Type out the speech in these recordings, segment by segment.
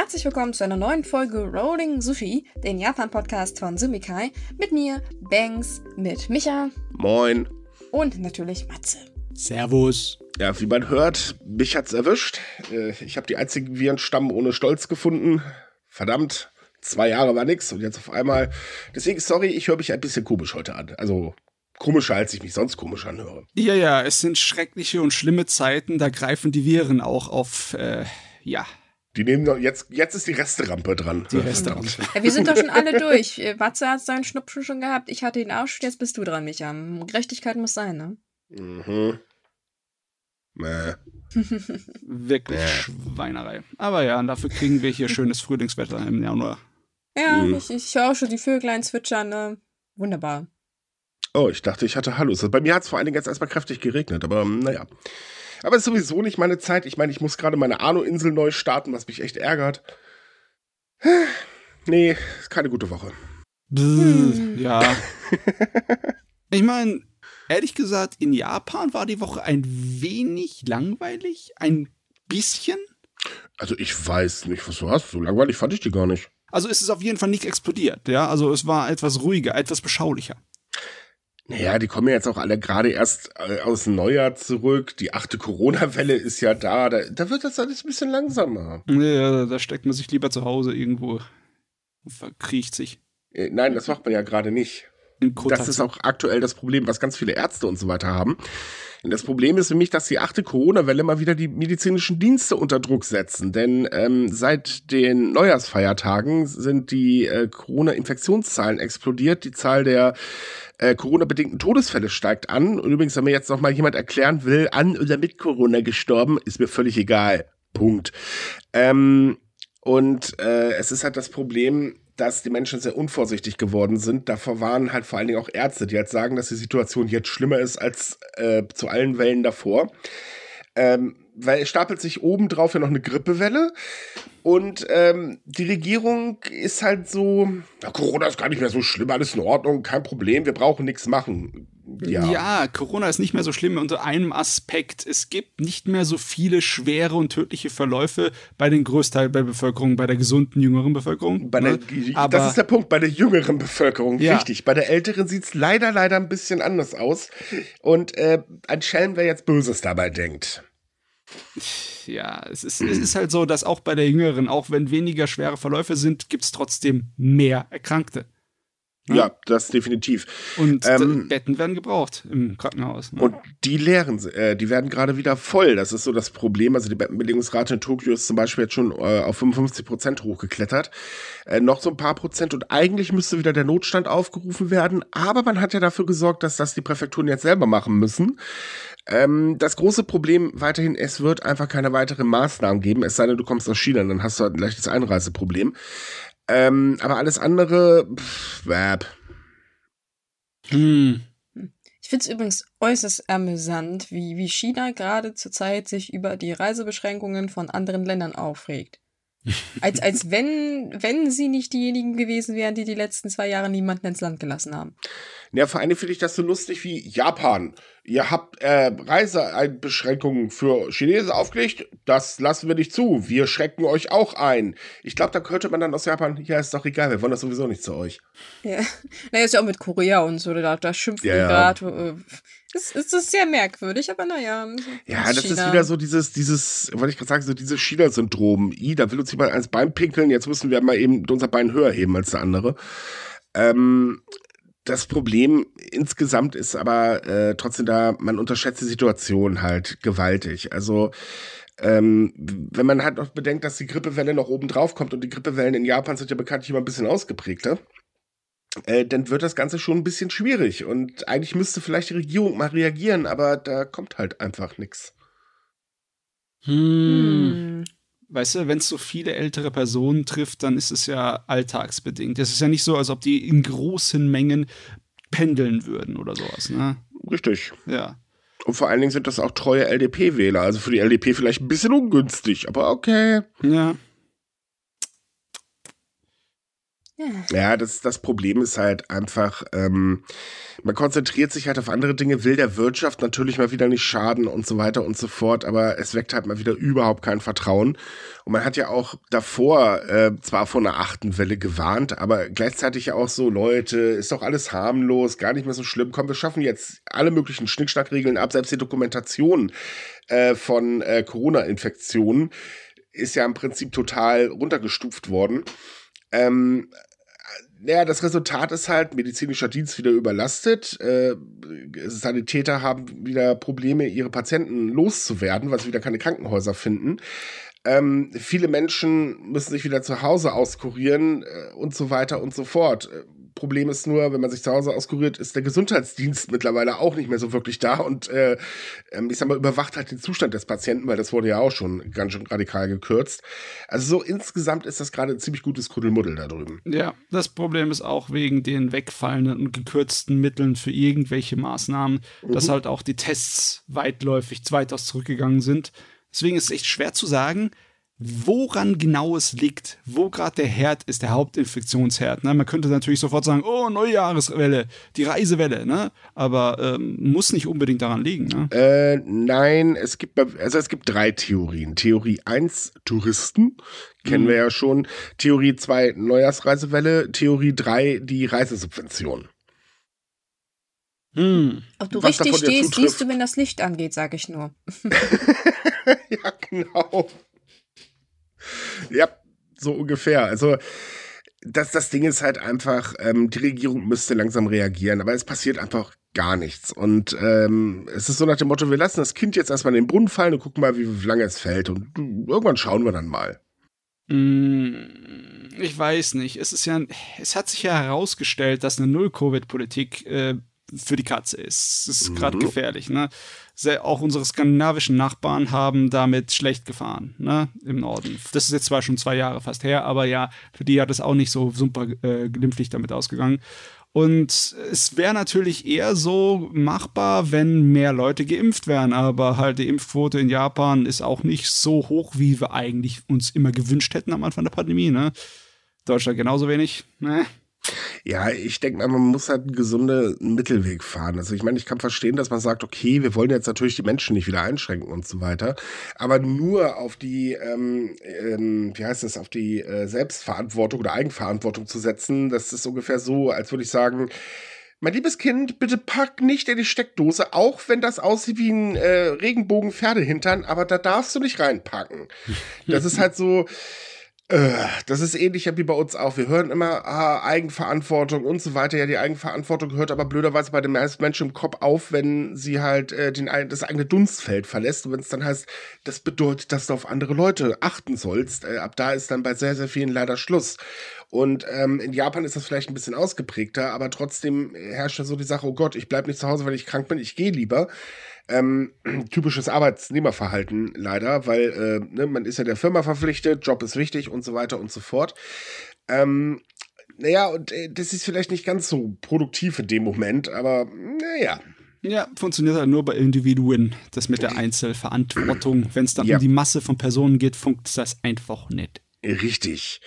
Herzlich willkommen zu einer neuen Folge Rolling Sushi, den Japan-Podcast von Sumikai, mit mir, Banks, mit Micha. Moin. Und natürlich Matze. Servus. Ja, wie man hört, mich hat's erwischt. Äh, ich habe die einzigen Virenstamm ohne Stolz gefunden. Verdammt, zwei Jahre war nix und jetzt auf einmal. Deswegen, sorry, ich höre mich ein bisschen komisch heute an. Also komischer, als ich mich sonst komisch anhöre. Ja, ja, es sind schreckliche und schlimme Zeiten. Da greifen die Viren auch auf, äh, ja, die nehmen doch jetzt, jetzt ist die Resterampe dran. Die Resterampe. Ja, wir sind doch schon alle durch. Äh, Matze hat seinen Schnupfen schon gehabt, ich hatte ihn auch schon, jetzt bist du dran, Micha. Gerechtigkeit muss sein, ne? Mhm. Mäh. Wirklich Mäh. Schweinerei. Aber ja, dafür kriegen wir hier schönes Frühlingswetter im Januar. Ja, mhm. ich, ich höre auch schon die Vöglein zwitschern. Ne? Wunderbar. Oh, ich dachte, ich hatte Hallo. Also bei mir hat es vor allen Dingen jetzt erstmal kräftig geregnet, aber naja. Aber es ist sowieso nicht meine Zeit. Ich meine, ich muss gerade meine Alu-Insel neu starten, was mich echt ärgert. Nee, ist keine gute Woche. Bzz, hm. ja. ich meine, ehrlich gesagt, in Japan war die Woche ein wenig langweilig. Ein bisschen. Also ich weiß nicht, was du hast. So langweilig fand ich die gar nicht. Also ist es auf jeden Fall nicht explodiert, ja. Also es war etwas ruhiger, etwas beschaulicher. Naja, die kommen ja jetzt auch alle gerade erst äh, aus dem Neujahr zurück. Die achte Corona-Welle ist ja da. da. da. wird das alles ein bisschen langsamer. Ja, da steckt man sich lieber zu Hause irgendwo. Verkriecht sich. Äh, nein, das macht man ja gerade nicht das ist auch aktuell das Problem, was ganz viele Ärzte und so weiter haben. das Problem ist für mich, dass die achte Corona-Welle mal wieder die medizinischen Dienste unter Druck setzen. Denn ähm, seit den Neujahrsfeiertagen sind die äh, Corona-Infektionszahlen explodiert. Die Zahl der äh, Corona-bedingten Todesfälle steigt an. Und übrigens, wenn mir jetzt noch mal jemand erklären will, an oder mit Corona gestorben, ist mir völlig egal. Punkt. Ähm, und äh, es ist halt das Problem, dass die Menschen sehr unvorsichtig geworden sind. Davor waren halt vor allen Dingen auch Ärzte, die halt sagen, dass die Situation jetzt schlimmer ist als äh, zu allen Wellen davor. Ähm, weil es stapelt sich obendrauf ja noch eine Grippewelle. Und ähm, die Regierung ist halt so, ja, Corona ist gar nicht mehr so schlimm, alles in Ordnung, kein Problem, wir brauchen nichts machen. Ja. ja. Corona ist nicht mehr so schlimm unter einem Aspekt. Es gibt nicht mehr so viele schwere und tödliche Verläufe bei den Großteil der Bevölkerung, bei der gesunden jüngeren Bevölkerung. Bei Der, ne? Aber, das ist der Punkt, bei der jüngeren Bevölkerung, ja. richtig. Bei der älteren sieht es leider, leider ein bisschen anders aus. Und äh, ein Schelm, wer jetzt Böses dabei denkt ja, es ist, es ist halt so, dass auch bei der Jüngeren, auch wenn weniger schwere Verläufe sind, gibt es trotzdem mehr Erkrankte. Ne? Ja, das definitiv. Und äh, ähm, Betten werden gebraucht im Krankenhaus. Ne? Und die leeren, äh, die werden gerade wieder voll. Das ist so das Problem. Also die Bettenbelegungsrate in Tokio ist zum Beispiel jetzt schon äh, auf 55 Prozent hochgeklettert. Äh, noch so ein paar Prozent und eigentlich müsste wieder der Notstand aufgerufen werden. Aber man hat ja dafür gesorgt, dass das die Präfekturen jetzt selber machen müssen. Ähm, das große Problem weiterhin, es wird einfach keine weiteren Maßnahmen geben, es sei denn, du kommst aus China, dann hast du halt ein leichtes Einreiseproblem. Ähm, aber alles andere, pff, wab. Hm. Ich finde es übrigens äußerst amüsant, wie, wie China gerade zurzeit sich über die Reisebeschränkungen von anderen Ländern aufregt. Als, als wenn, wenn sie nicht diejenigen gewesen wären, die die letzten zwei Jahre niemanden ins Land gelassen haben. Ja, vor allem finde ich das so lustig wie Japan. Ihr habt äh, Reisebeschränkungen für Chinesen aufgelegt. Das lassen wir nicht zu. Wir schrecken euch auch ein. Ich glaube, da könnte man dann aus Japan, ja, ist doch egal, wir wollen das sowieso nicht zu euch. Ja. Naja, ist ja auch mit Korea und so, da, da schimpfen ja, die ja. gerade. Äh, es ist, sehr merkwürdig, aber naja. Ja, das China. ist wieder so dieses, dieses, wollte ich gerade sagen, so dieses China-Syndrom. I, da will uns jemand ans Bein pinkeln, jetzt müssen wir mal eben unser Bein höher heben als der andere. Ähm, das Problem insgesamt ist aber äh, trotzdem da, man unterschätzt die Situation halt gewaltig. Also ähm, wenn man halt noch bedenkt, dass die Grippewelle noch oben drauf kommt und die Grippewellen in Japan sind ja bekanntlich immer ein bisschen ausgeprägter. Ne? Äh, dann wird das Ganze schon ein bisschen schwierig. Und eigentlich müsste vielleicht die Regierung mal reagieren, aber da kommt halt einfach nichts. Hm. hm. Weißt du, wenn es so viele ältere Personen trifft, dann ist es ja alltagsbedingt. Es ist ja nicht so, als ob die in großen Mengen pendeln würden oder sowas, ne? Richtig. Ja. Und vor allen Dingen sind das auch treue LDP-Wähler. Also für die LDP vielleicht ein bisschen ungünstig, aber okay. Ja. Ja, das, das Problem ist halt einfach, ähm, man konzentriert sich halt auf andere Dinge, will der Wirtschaft natürlich mal wieder nicht schaden und so weiter und so fort, aber es weckt halt mal wieder überhaupt kein Vertrauen. Und man hat ja auch davor äh, zwar vor einer achten Welle gewarnt, aber gleichzeitig auch so, Leute, ist doch alles harmlos, gar nicht mehr so schlimm. Komm, wir schaffen jetzt alle möglichen Schnickschnackregeln ab, selbst die Dokumentation äh, von äh, Corona-Infektionen ist ja im Prinzip total runtergestuft worden. Ähm, naja, das Resultat ist halt, medizinischer Dienst wieder überlastet. Äh, Sanitäter haben wieder Probleme, ihre Patienten loszuwerden, weil sie wieder keine Krankenhäuser finden. Ähm, viele Menschen müssen sich wieder zu Hause auskurieren äh, und so weiter und so fort. Problem ist nur, wenn man sich zu Hause auskuriert, ist der Gesundheitsdienst mittlerweile auch nicht mehr so wirklich da und äh, ähm, ich sag mal, überwacht halt den Zustand des Patienten, weil das wurde ja auch schon ganz schön radikal gekürzt. Also so insgesamt ist das gerade ein ziemlich gutes Kuddelmuddel da drüben. Ja, das Problem ist auch wegen den wegfallenden und gekürzten Mitteln für irgendwelche Maßnahmen, mhm. dass halt auch die Tests weitläufig weitaus zurückgegangen sind. Deswegen ist es echt schwer zu sagen, woran genau es liegt, wo gerade der Herd ist, der Hauptinfektionsherd. Ne? Man könnte natürlich sofort sagen, oh, Neujahreswelle, die Reisewelle, ne? aber ähm, muss nicht unbedingt daran liegen. Ne? Äh, nein, es gibt, also es gibt drei Theorien. Theorie 1, Touristen, kennen mhm. wir ja schon. Theorie 2, Neujahrsreisewelle. Theorie 3, die Reisesubvention. Hm. Ob du Was richtig stehst, siehst du, wenn das Licht angeht, sage ich nur. ja, genau ja, so ungefähr. Also das, das Ding ist halt einfach, ähm, die Regierung müsste langsam reagieren, aber es passiert einfach gar nichts. Und ähm, es ist so nach dem Motto, wir lassen das Kind jetzt erstmal in den Brunnen fallen und gucken mal, wie, wie lange es fällt. Und irgendwann schauen wir dann mal. Mm, ich weiß nicht. Es ist ja, es hat sich ja herausgestellt, dass eine Null-Covid-Politik äh, für die Katze ist. Das ist mhm. gerade gefährlich. Ne? Auch unsere skandinavischen Nachbarn haben damit schlecht gefahren ne? im Norden. Das ist jetzt zwar schon zwei Jahre fast her, aber ja, für die hat es auch nicht so super äh, glimpflich damit ausgegangen. Und es wäre natürlich eher so machbar, wenn mehr Leute geimpft wären. Aber halt die Impfquote in Japan ist auch nicht so hoch, wie wir eigentlich uns immer gewünscht hätten am Anfang der Pandemie. Ne? Deutschland genauso wenig. Ne? Ja, ich denke mal, man muss halt einen gesunden Mittelweg fahren. Also ich meine, ich kann verstehen, dass man sagt, okay, wir wollen jetzt natürlich die Menschen nicht wieder einschränken und so weiter, aber nur auf die, ähm, ähm, wie heißt das, auf die äh, Selbstverantwortung oder Eigenverantwortung zu setzen, das ist ungefähr so, als würde ich sagen, mein liebes Kind, bitte pack nicht in die Steckdose, auch wenn das aussieht wie ein äh, Regenbogen-Pferdehintern, aber da darfst du nicht reinpacken. Das ist halt so, äh, das ist ähnlich wie bei uns auch. Wir hören immer ah, Eigenverantwortung und so weiter. Ja, die Eigenverantwortung hört aber blöderweise bei den meisten Menschen im Kopf auf, wenn sie halt äh, den, das eigene Dunstfeld verlässt. Und wenn es dann heißt, das bedeutet, dass du auf andere Leute achten sollst, äh, ab da ist dann bei sehr, sehr vielen leider Schluss. Und ähm, in Japan ist das vielleicht ein bisschen ausgeprägter, aber trotzdem herrscht da so die Sache, oh Gott, ich bleibe nicht zu Hause, weil ich krank bin, ich gehe lieber. Ähm, typisches Arbeitnehmerverhalten leider, weil äh, ne, man ist ja der Firma verpflichtet, Job ist wichtig und so weiter und so fort. Ähm, naja, und äh, das ist vielleicht nicht ganz so produktiv in dem Moment, aber naja. Ja, funktioniert halt nur bei Individuen. Das mit der Einzelverantwortung. Wenn es dann ja. um die Masse von Personen geht, funktioniert das einfach nicht. Richtig.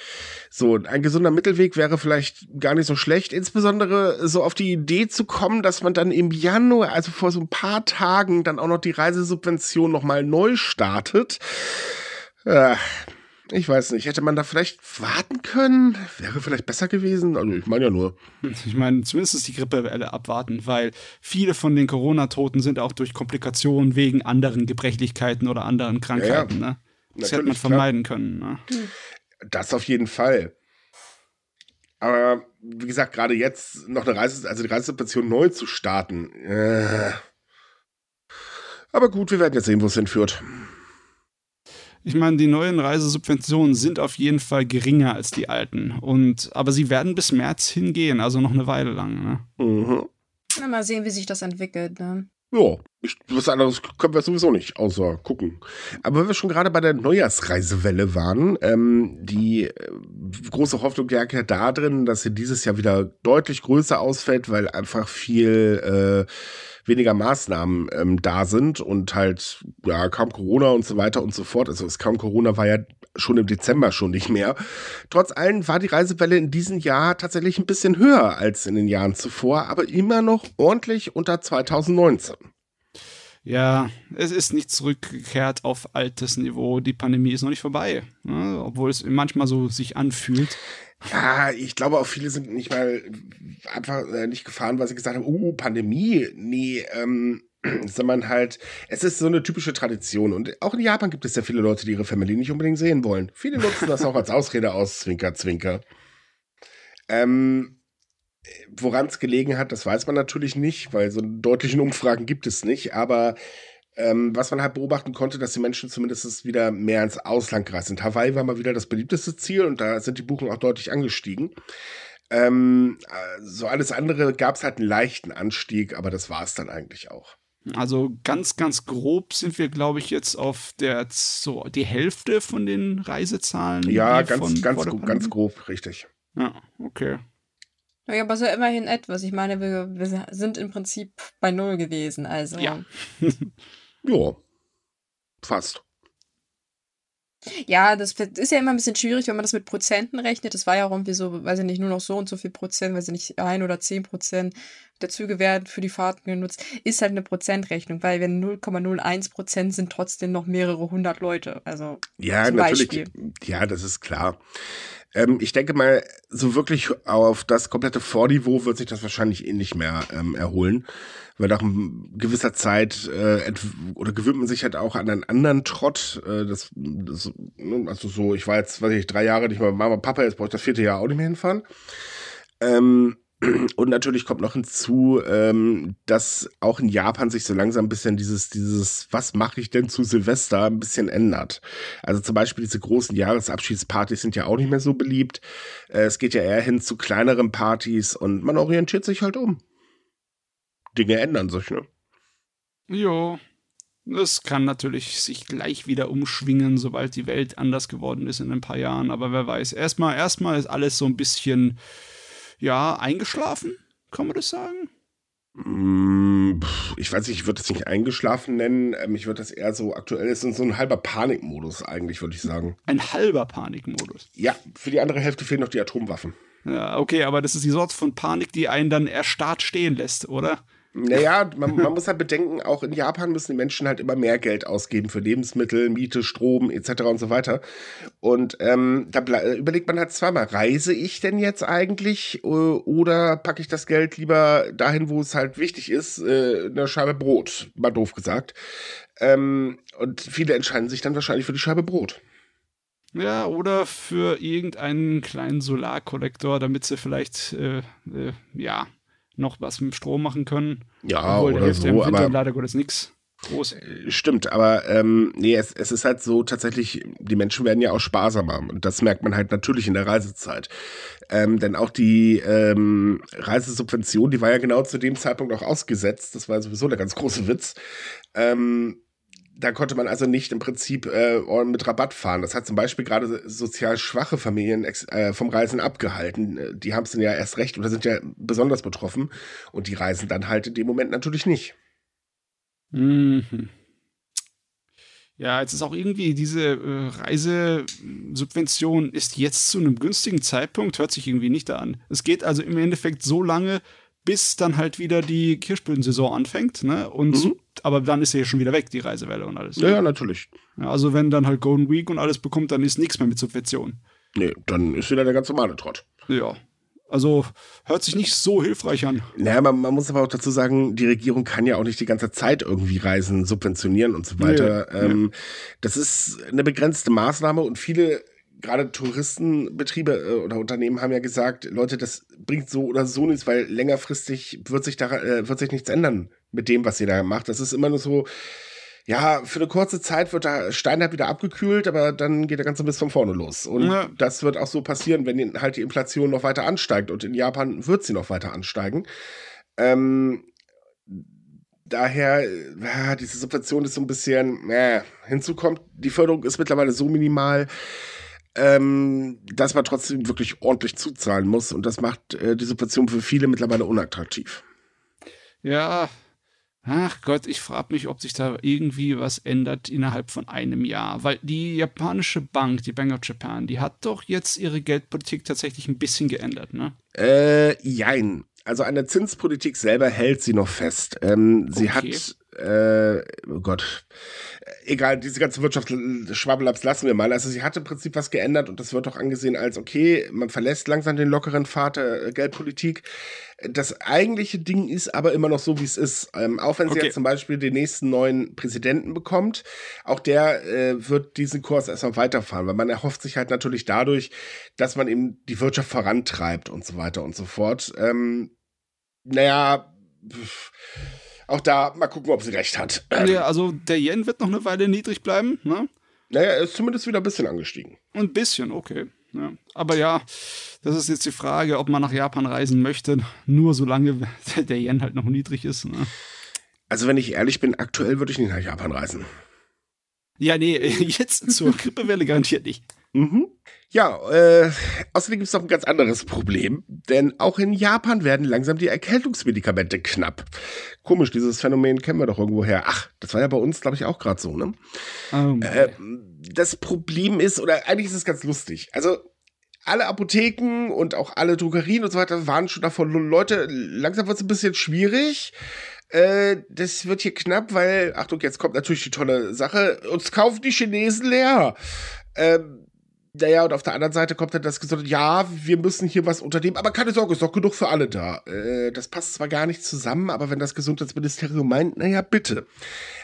So, ein gesunder Mittelweg wäre vielleicht gar nicht so schlecht, insbesondere so auf die Idee zu kommen, dass man dann im Januar, also vor so ein paar Tagen, dann auch noch die Reisesubvention nochmal neu startet. Äh, ich weiß nicht, hätte man da vielleicht warten können? Wäre vielleicht besser gewesen? Also ich meine ja nur. Ich meine, zumindest die Grippewelle abwarten, weil viele von den Corona-Toten sind auch durch Komplikationen wegen anderen Gebrechlichkeiten oder anderen Krankheiten. Ja, ja. Ne? Das hätte man vermeiden klar. können. Ne? Das auf jeden Fall. Aber wie gesagt, gerade jetzt noch eine Reise, also die Reisestation neu zu starten. Äh. Aber gut, wir werden jetzt sehen, wo es hinführt. Ich meine, die neuen Reisesubventionen sind auf jeden Fall geringer als die alten. Und, aber sie werden bis März hingehen, also noch eine Weile lang. Ne? Mhm. Na, mal sehen, wie sich das entwickelt. Ne? Ja, ich, was anderes können wir sowieso nicht, außer gucken. Aber wenn wir schon gerade bei der Neujahrsreisewelle waren, ähm, die äh, große Hoffnung lag ja da drin, dass sie dieses Jahr wieder deutlich größer ausfällt, weil einfach viel äh, weniger Maßnahmen ähm, da sind und halt, ja, kaum Corona und so weiter und so fort. Also es kaum Corona war ja schon im Dezember schon nicht mehr. Trotz allem war die Reisewelle in diesem Jahr tatsächlich ein bisschen höher als in den Jahren zuvor, aber immer noch ordentlich unter 2019. Ja, es ist nicht zurückgekehrt auf altes Niveau. Die Pandemie ist noch nicht vorbei, ne? obwohl es manchmal so sich anfühlt. Ja, ich glaube auch viele sind nicht mal einfach äh, nicht gefahren, weil sie gesagt haben, oh, Pandemie, nee, ähm, sondern halt, es ist so eine typische Tradition. Und auch in Japan gibt es ja viele Leute, die ihre Familie nicht unbedingt sehen wollen. Viele nutzen das auch als Ausrede aus, Zwinker, Zwinker. Ähm, Woran es gelegen hat, das weiß man natürlich nicht, weil so deutlichen Umfragen gibt es nicht. Aber ähm, was man halt beobachten konnte, dass die Menschen zumindest wieder mehr ins Ausland gereist sind. Hawaii war mal wieder das beliebteste Ziel und da sind die Buchungen auch deutlich angestiegen. Ähm, äh, so alles andere gab es halt einen leichten Anstieg, aber das war es dann eigentlich auch. Hm. Also ganz, ganz grob sind wir, glaube ich, jetzt auf der so die Hälfte von den Reisezahlen. Ja, ganz, ganz, grob, ganz grob, richtig. Ja, okay. Ja, aber so immerhin etwas. Ich meine, wir, wir sind im Prinzip bei Null gewesen, also. Ja. ja. Fast. Ja, das ist ja immer ein bisschen schwierig, wenn man das mit Prozenten rechnet. Das war ja irgendwie so, weiß ich nicht, nur noch so und so viel Prozent, weiß ich nicht, ein oder zehn Prozent der Züge werden für die Fahrten genutzt, ist halt eine Prozentrechnung, weil wenn 0,01 Prozent sind trotzdem noch mehrere hundert Leute. Also ja, natürlich. Beispiel. Ja, das ist klar. Ähm, ich denke mal, so wirklich auf das komplette Vorniveau wird sich das wahrscheinlich eh nicht mehr ähm, erholen, weil nach gewisser Zeit äh, oder gewöhnt man sich halt auch an einen anderen Trott. Äh, das, das, ne, also so, ich war jetzt, weiß ich, drei Jahre nicht mehr bei Mama, Papa, jetzt brauche ich das vierte Jahr auch nicht mehr hinfahren. Ähm, und natürlich kommt noch hinzu, ähm, dass auch in Japan sich so langsam ein bisschen dieses, dieses, was mache ich denn zu Silvester, ein bisschen ändert. Also zum Beispiel diese großen Jahresabschiedspartys sind ja auch nicht mehr so beliebt. Äh, es geht ja eher hin zu kleineren Partys und man orientiert sich halt um. Dinge ändern sich, ne? Jo. Das kann natürlich sich gleich wieder umschwingen, sobald die Welt anders geworden ist in ein paar Jahren, aber wer weiß. Erstmal, erstmal ist alles so ein bisschen ja, eingeschlafen, kann man das sagen? Mm, ich weiß nicht, ich würde das nicht eingeschlafen nennen. Ähm, ich würde das eher so aktuell ist in so ein halber Panikmodus eigentlich, würde ich sagen. Ein halber Panikmodus. Ja, für die andere Hälfte fehlen noch die Atomwaffen. Ja, okay, aber das ist die Sorte von Panik, die einen dann erstarrt stehen lässt, oder? Ja. Naja, man, man muss halt bedenken, auch in Japan müssen die Menschen halt immer mehr Geld ausgeben für Lebensmittel, Miete, Strom etc. und so weiter. Und ähm, da äh, überlegt man halt zweimal, reise ich denn jetzt eigentlich äh, oder packe ich das Geld lieber dahin, wo es halt wichtig ist, äh, eine Scheibe Brot, mal doof gesagt. Ähm, und viele entscheiden sich dann wahrscheinlich für die Scheibe Brot. Ja, oder für irgendeinen kleinen Solarkollektor, damit sie vielleicht, äh, äh ja, noch was mit Strom machen können. Ja, Obwohl, oder der hilft so, im Winter aber leider Gottes nichts. Groß. Äh, stimmt, aber ähm, nee, es, es ist halt so tatsächlich, die Menschen werden ja auch sparsamer und das merkt man halt natürlich in der Reisezeit. Ähm, denn auch die ähm, Reisesubvention, die war ja genau zu dem Zeitpunkt auch ausgesetzt, das war sowieso der ganz große Witz. Ähm, da konnte man also nicht im Prinzip äh, mit Rabatt fahren. Das hat zum Beispiel gerade sozial schwache Familien äh, vom Reisen abgehalten. Äh, die haben es dann ja erst recht oder sind ja besonders betroffen. Und die reisen dann halt in dem Moment natürlich nicht. Mhm. Ja, jetzt ist auch irgendwie diese äh, Reisesubvention ist jetzt zu einem günstigen Zeitpunkt, hört sich irgendwie nicht da an. Es geht also im Endeffekt so lange, bis dann halt wieder die Kirschblütensaison anfängt, ne? Und mhm. aber dann ist ja schon wieder weg, die Reisewelle und alles. Ja, ja, natürlich. Ja, also wenn dann halt Golden Week und alles bekommt, dann ist nichts mehr mit Subventionen. Nee, dann ist wieder der ganz normale Trott. Ja. Also hört sich nicht so hilfreich an. Naja, man, man muss aber auch dazu sagen, die Regierung kann ja auch nicht die ganze Zeit irgendwie Reisen subventionieren und so weiter. Nee, ähm, nee. Das ist eine begrenzte Maßnahme und viele gerade Touristenbetriebe äh, oder Unternehmen haben ja gesagt, Leute, das bringt so oder so nichts, weil längerfristig wird sich, da, äh, wird sich nichts ändern mit dem, was ihr da macht. Das ist immer nur so, ja, für eine kurze Zeit wird da Steinheit wieder abgekühlt, aber dann geht der ganze Mist von vorne los. Und ja. das wird auch so passieren, wenn halt die Inflation noch weiter ansteigt. Und in Japan wird sie noch weiter ansteigen. Ähm, daher, äh, diese Situation ist so ein bisschen, äh, hinzu kommt, die Förderung ist mittlerweile so minimal ähm, dass man trotzdem wirklich ordentlich zuzahlen muss. Und das macht äh, die Situation für viele mittlerweile unattraktiv. Ja, ach Gott, ich frage mich, ob sich da irgendwie was ändert innerhalb von einem Jahr. Weil die japanische Bank, die Bank of Japan, die hat doch jetzt ihre Geldpolitik tatsächlich ein bisschen geändert, ne? Äh, jein. Also an der Zinspolitik selber hält sie noch fest. Ähm, sie okay. hat äh, oh Gott, egal, diese ganze Wirtschaftsschwabbelabs lassen wir mal. Also sie hat im Prinzip was geändert und das wird auch angesehen als, okay, man verlässt langsam den lockeren Pfad der äh, Geldpolitik. Das eigentliche Ding ist aber immer noch so, wie es ist. Ähm, auch wenn okay. sie jetzt zum Beispiel den nächsten neuen Präsidenten bekommt, auch der äh, wird diesen Kurs erstmal weiterfahren, weil man erhofft sich halt natürlich dadurch, dass man eben die Wirtschaft vorantreibt und so weiter und so fort. Ähm, naja, pff auch da mal gucken, ob sie recht hat. Ja, ähm. also der Yen wird noch eine Weile niedrig bleiben, ne? Naja, er ist zumindest wieder ein bisschen angestiegen. Ein bisschen, okay. Ja. Aber ja, das ist jetzt die Frage, ob man nach Japan reisen möchte, nur solange der Yen halt noch niedrig ist. Ne? Also, wenn ich ehrlich bin, aktuell würde ich nicht nach Japan reisen. Ja, nee, jetzt zur Grippewelle garantiert nicht. Mhm. Ja, äh, außerdem gibt es noch ein ganz anderes Problem, denn auch in Japan werden langsam die Erkältungsmedikamente knapp. Komisch, dieses Phänomen kennen wir doch irgendwoher. Ach, das war ja bei uns, glaube ich, auch gerade so, ne? Oh äh, das Problem ist, oder eigentlich ist es ganz lustig. Also, alle Apotheken und auch alle Drogerien und so weiter waren schon davon. Leute, langsam wird es ein bisschen schwierig. Äh, das wird hier knapp, weil, Achtung, jetzt kommt natürlich die tolle Sache, uns kaufen die Chinesen leer. Ähm, naja, und auf der anderen Seite kommt dann das gesagt, ja, wir müssen hier was unternehmen, aber keine Sorge, ist doch genug für alle da. Äh, das passt zwar gar nicht zusammen, aber wenn das Gesundheitsministerium meint, naja, bitte.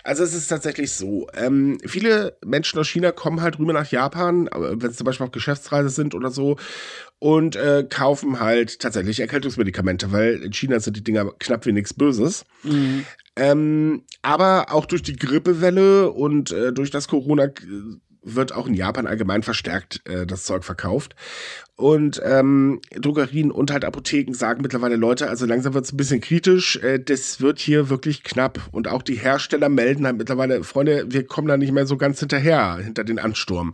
Also es ist tatsächlich so. Ähm, viele Menschen aus China kommen halt rüber nach Japan, äh, wenn es zum Beispiel auf Geschäftsreise sind oder so, und äh, kaufen halt tatsächlich Erkältungsmedikamente, weil in China sind die Dinger knapp wie nichts Böses. Mhm. Ähm, aber auch durch die Grippewelle und äh, durch das Corona äh, wird auch in Japan allgemein verstärkt äh, das Zeug verkauft. Und ähm, Drogerien und halt Apotheken sagen mittlerweile Leute, also langsam wird es ein bisschen kritisch, äh, das wird hier wirklich knapp. Und auch die Hersteller melden halt mittlerweile, Freunde, wir kommen da nicht mehr so ganz hinterher, hinter den Ansturm.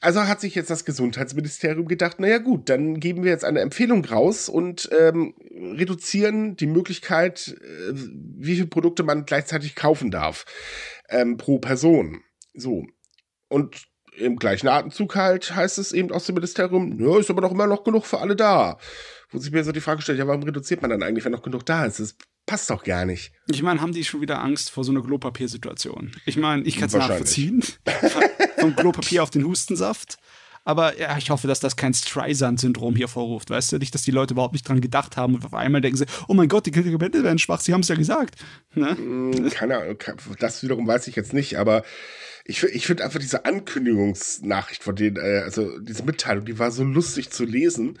Also hat sich jetzt das Gesundheitsministerium gedacht, naja gut, dann geben wir jetzt eine Empfehlung raus und ähm, reduzieren die Möglichkeit, äh, wie viele Produkte man gleichzeitig kaufen darf ähm, pro Person. So, und im gleichen Atemzug halt heißt es eben aus dem Ministerium, nö, ist aber doch immer noch genug für alle da. Wo sich mir so die Frage stellt, ja, warum reduziert man dann eigentlich, wenn noch genug da ist? Das passt doch gar nicht. Ich meine, haben die schon wieder Angst vor so einer Glopapiersituation? Ich meine, ich kann es nachvollziehen. Vom Glopapier auf den Hustensaft. Aber ja, ich hoffe, dass das kein Streisand-Syndrom hier vorruft, weißt du? Nicht, dass die Leute überhaupt nicht dran gedacht haben und auf einmal denken sie, oh mein Gott, die Medikamente werden schwach, sie haben es ja gesagt. Ne? Hm, keine Ahnung, das wiederum weiß ich jetzt nicht, aber ich, ich finde einfach diese Ankündigungsnachricht von denen, äh, also diese Mitteilung, die war so lustig zu lesen,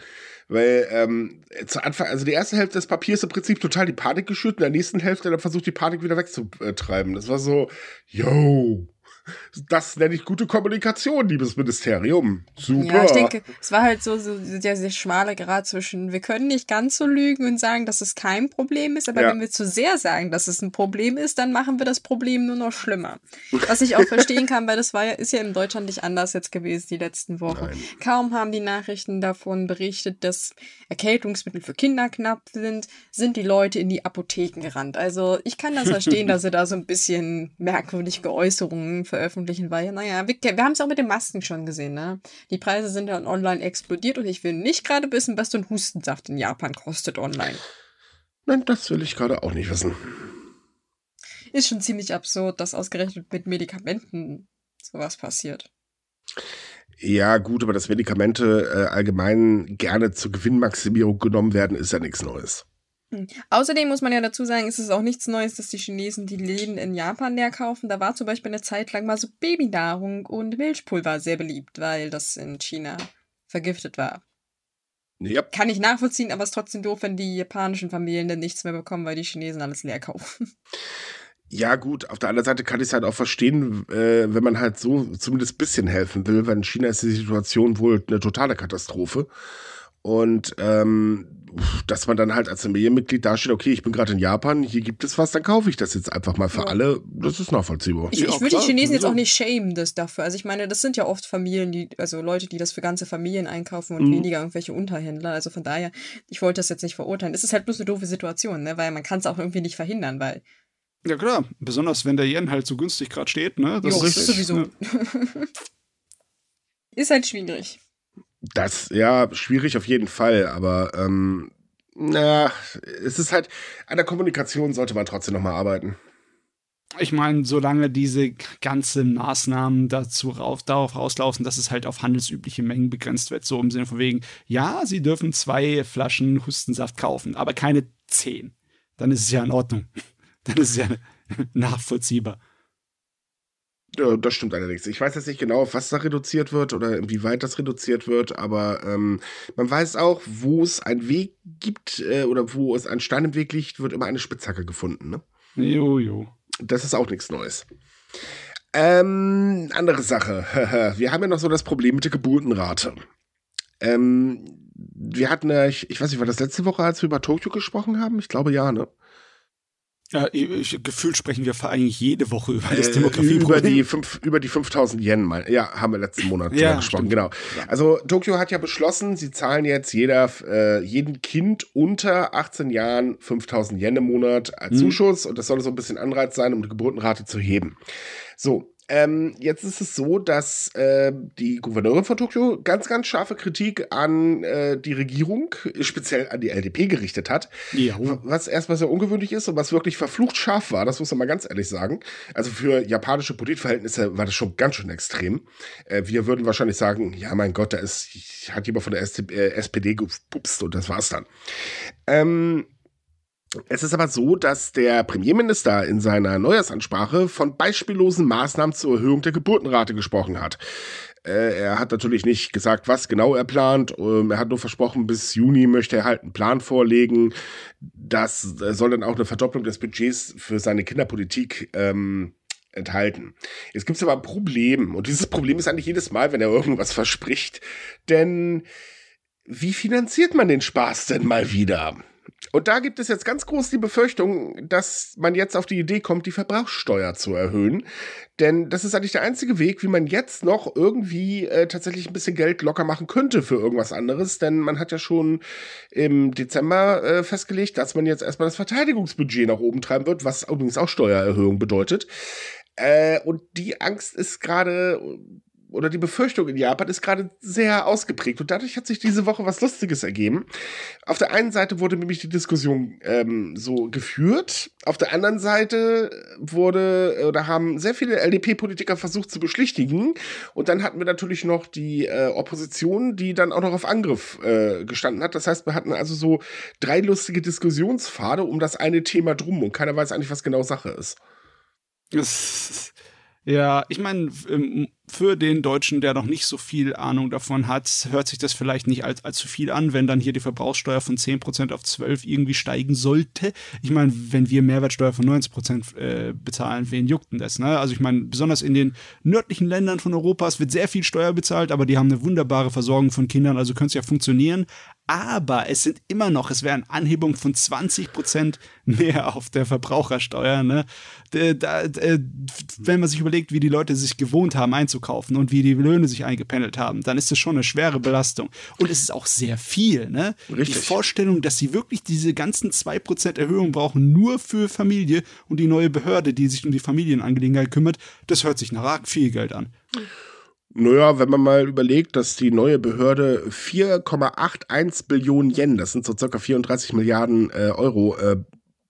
weil ähm, zu Anfang, also die erste Hälfte des Papiers im Prinzip total die Panik geschürt, in der nächsten Hälfte dann versucht die Panik wieder wegzutreiben. Das war so, yo, das nenne ich gute Kommunikation, liebes Ministerium. Super. Ja, ich denke, es war halt so, so der, der schmale Grad zwischen, wir können nicht ganz so lügen und sagen, dass es kein Problem ist, aber ja. wenn wir zu sehr sagen, dass es ein Problem ist, dann machen wir das Problem nur noch schlimmer. Was ich auch verstehen kann, weil das war ja, ist ja in Deutschland nicht anders jetzt gewesen die letzten Wochen. Nein. Kaum haben die Nachrichten davon berichtet, dass Erkältungsmittel für Kinder knapp sind, sind die Leute in die Apotheken gerannt. Also ich kann das verstehen, dass sie da so ein bisschen merkwürdige Äußerungen ver veröffentlichen, weil, naja, wir, wir haben es auch mit den Masken schon gesehen, ne? Die Preise sind ja online explodiert und ich will nicht gerade wissen, was so ein Hustensaft in Japan kostet online. Nein, das will ich gerade auch nicht wissen. Ist schon ziemlich absurd, dass ausgerechnet mit Medikamenten sowas passiert. Ja, gut, aber dass Medikamente äh, allgemein gerne zur Gewinnmaximierung genommen werden, ist ja nichts Neues. Hm. Außerdem muss man ja dazu sagen, es ist auch nichts Neues, dass die Chinesen die Läden in Japan leer kaufen. Da war zum Beispiel eine Zeit lang mal so Babynahrung und Milchpulver sehr beliebt, weil das in China vergiftet war. Yep. Kann ich nachvollziehen, aber es ist trotzdem doof, wenn die japanischen Familien dann nichts mehr bekommen, weil die Chinesen alles leer kaufen. Ja, gut, auf der anderen Seite kann ich es halt auch verstehen, äh, wenn man halt so zumindest ein bisschen helfen will, weil in China ist die Situation wohl eine totale Katastrophe. Und ähm, dass man dann halt als Familienmitglied dasteht, okay, ich bin gerade in Japan, hier gibt es was, dann kaufe ich das jetzt einfach mal für ja. alle. Das ist nachvollziehbar. Ich, ich würde die Chinesen jetzt auch nicht schämen das dafür. Also ich meine, das sind ja oft Familien, die, also Leute, die das für ganze Familien einkaufen und mhm. weniger irgendwelche Unterhändler. Also von daher, ich wollte das jetzt nicht verurteilen. Es ist halt bloß eine doofe Situation, ne? weil man kann es auch irgendwie nicht verhindern, weil ja klar, besonders wenn der Yen halt so günstig gerade steht, ne? Das jo, ist sowieso. Ne? ist halt schwierig. Das, ja, schwierig auf jeden Fall, aber ähm, na, es ist halt, an der Kommunikation sollte man trotzdem nochmal arbeiten. Ich meine, solange diese ganzen Maßnahmen dazu rauf, darauf rauslaufen, dass es halt auf handelsübliche Mengen begrenzt wird, so im Sinne von wegen, ja, sie dürfen zwei Flaschen Hustensaft kaufen, aber keine zehn. Dann ist es ja in Ordnung. Dann ist es ja nachvollziehbar. Das stimmt allerdings. Ich weiß jetzt nicht genau, auf was da reduziert wird oder inwieweit das reduziert wird, aber ähm, man weiß auch, wo es einen Weg gibt äh, oder wo es ein Stein im Weg liegt, wird immer eine Spitzhacke gefunden. Ne? Jo, jo. Das ist auch nichts Neues. Ähm, andere Sache. Wir haben ja noch so das Problem mit der Geburtenrate. Ähm, wir hatten ja, ich, ich weiß nicht, war das letzte Woche, als wir über Tokio gesprochen haben? Ich glaube ja, ne? Ja, ich, gefühlt sprechen wir vor eigentlich jede Woche über das äh, Demografieproblem. Über die, fünf, über die 5000 Yen, mal. ja, haben wir letzten Monat ja, gesprochen, genau. Also Tokio hat ja beschlossen, sie zahlen jetzt jeder, äh, jeden Kind unter 18 Jahren 5000 Yen im Monat als mhm. Zuschuss und das soll so ein bisschen Anreiz sein, um die Geburtenrate zu heben. So, ähm, jetzt ist es so, dass äh, die Gouverneurin von Tokio ganz, ganz scharfe Kritik an äh, die Regierung, speziell an die LDP gerichtet hat. Ja. Was erstmal sehr ungewöhnlich ist und was wirklich verflucht scharf war, das muss man mal ganz ehrlich sagen. Also für japanische Politverhältnisse war das schon ganz schön extrem. Äh, wir würden wahrscheinlich sagen, ja mein Gott, da ist, hat jemand von der SPD äh, gepupst und das war's dann. Ähm, es ist aber so, dass der Premierminister in seiner Neujahrsansprache von beispiellosen Maßnahmen zur Erhöhung der Geburtenrate gesprochen hat. Äh, er hat natürlich nicht gesagt, was genau er plant. Ähm, er hat nur versprochen, bis Juni möchte er halt einen Plan vorlegen. Das äh, soll dann auch eine Verdopplung des Budgets für seine Kinderpolitik ähm, enthalten. Jetzt gibt es aber ein Problem. Und dieses Problem ist eigentlich jedes Mal, wenn er irgendwas verspricht. Denn wie finanziert man den Spaß denn mal wieder? Und da gibt es jetzt ganz groß die Befürchtung, dass man jetzt auf die Idee kommt, die Verbrauchssteuer zu erhöhen. Denn das ist eigentlich der einzige Weg, wie man jetzt noch irgendwie äh, tatsächlich ein bisschen Geld locker machen könnte für irgendwas anderes. Denn man hat ja schon im Dezember äh, festgelegt, dass man jetzt erstmal das Verteidigungsbudget nach oben treiben wird, was übrigens auch Steuererhöhung bedeutet. Äh, und die Angst ist gerade oder die Befürchtung in Japan ist gerade sehr ausgeprägt. Und dadurch hat sich diese Woche was Lustiges ergeben. Auf der einen Seite wurde nämlich die Diskussion ähm, so geführt. Auf der anderen Seite wurde äh, oder haben sehr viele LDP-Politiker versucht zu beschlichtigen. Und dann hatten wir natürlich noch die äh, Opposition, die dann auch noch auf Angriff äh, gestanden hat. Das heißt, wir hatten also so drei lustige Diskussionspfade um das eine Thema drum. Und keiner weiß eigentlich, was genau Sache ist. Ja, ich meine, ähm, für den Deutschen, der noch nicht so viel Ahnung davon hat, hört sich das vielleicht nicht als allzu viel an, wenn dann hier die Verbrauchssteuer von 10% auf 12 irgendwie steigen sollte. Ich meine, wenn wir Mehrwertsteuer von 90% äh, bezahlen, wen juckt denn das? Ne? Also ich meine, besonders in den nördlichen Ländern von Europas wird sehr viel Steuer bezahlt, aber die haben eine wunderbare Versorgung von Kindern, also könnte es ja funktionieren. Aber es sind immer noch, es wäre eine Anhebung von 20 mehr auf der Verbrauchersteuer. Ne? Äh, da, da, äh, wenn man sich überlegt, wie die Leute sich gewohnt haben, einzuführen, zu kaufen und wie die Löhne sich eingependelt haben, dann ist das schon eine schwere Belastung. Und es ist auch sehr viel. Ne? Die Vorstellung, dass sie wirklich diese ganzen 2% Erhöhung brauchen, nur für Familie und die neue Behörde, die sich um die Familienangelegenheit kümmert, das hört sich nach arg viel Geld an. Naja, wenn man mal überlegt, dass die neue Behörde 4,81 Billionen Yen, das sind so circa 34 Milliarden äh, Euro, äh,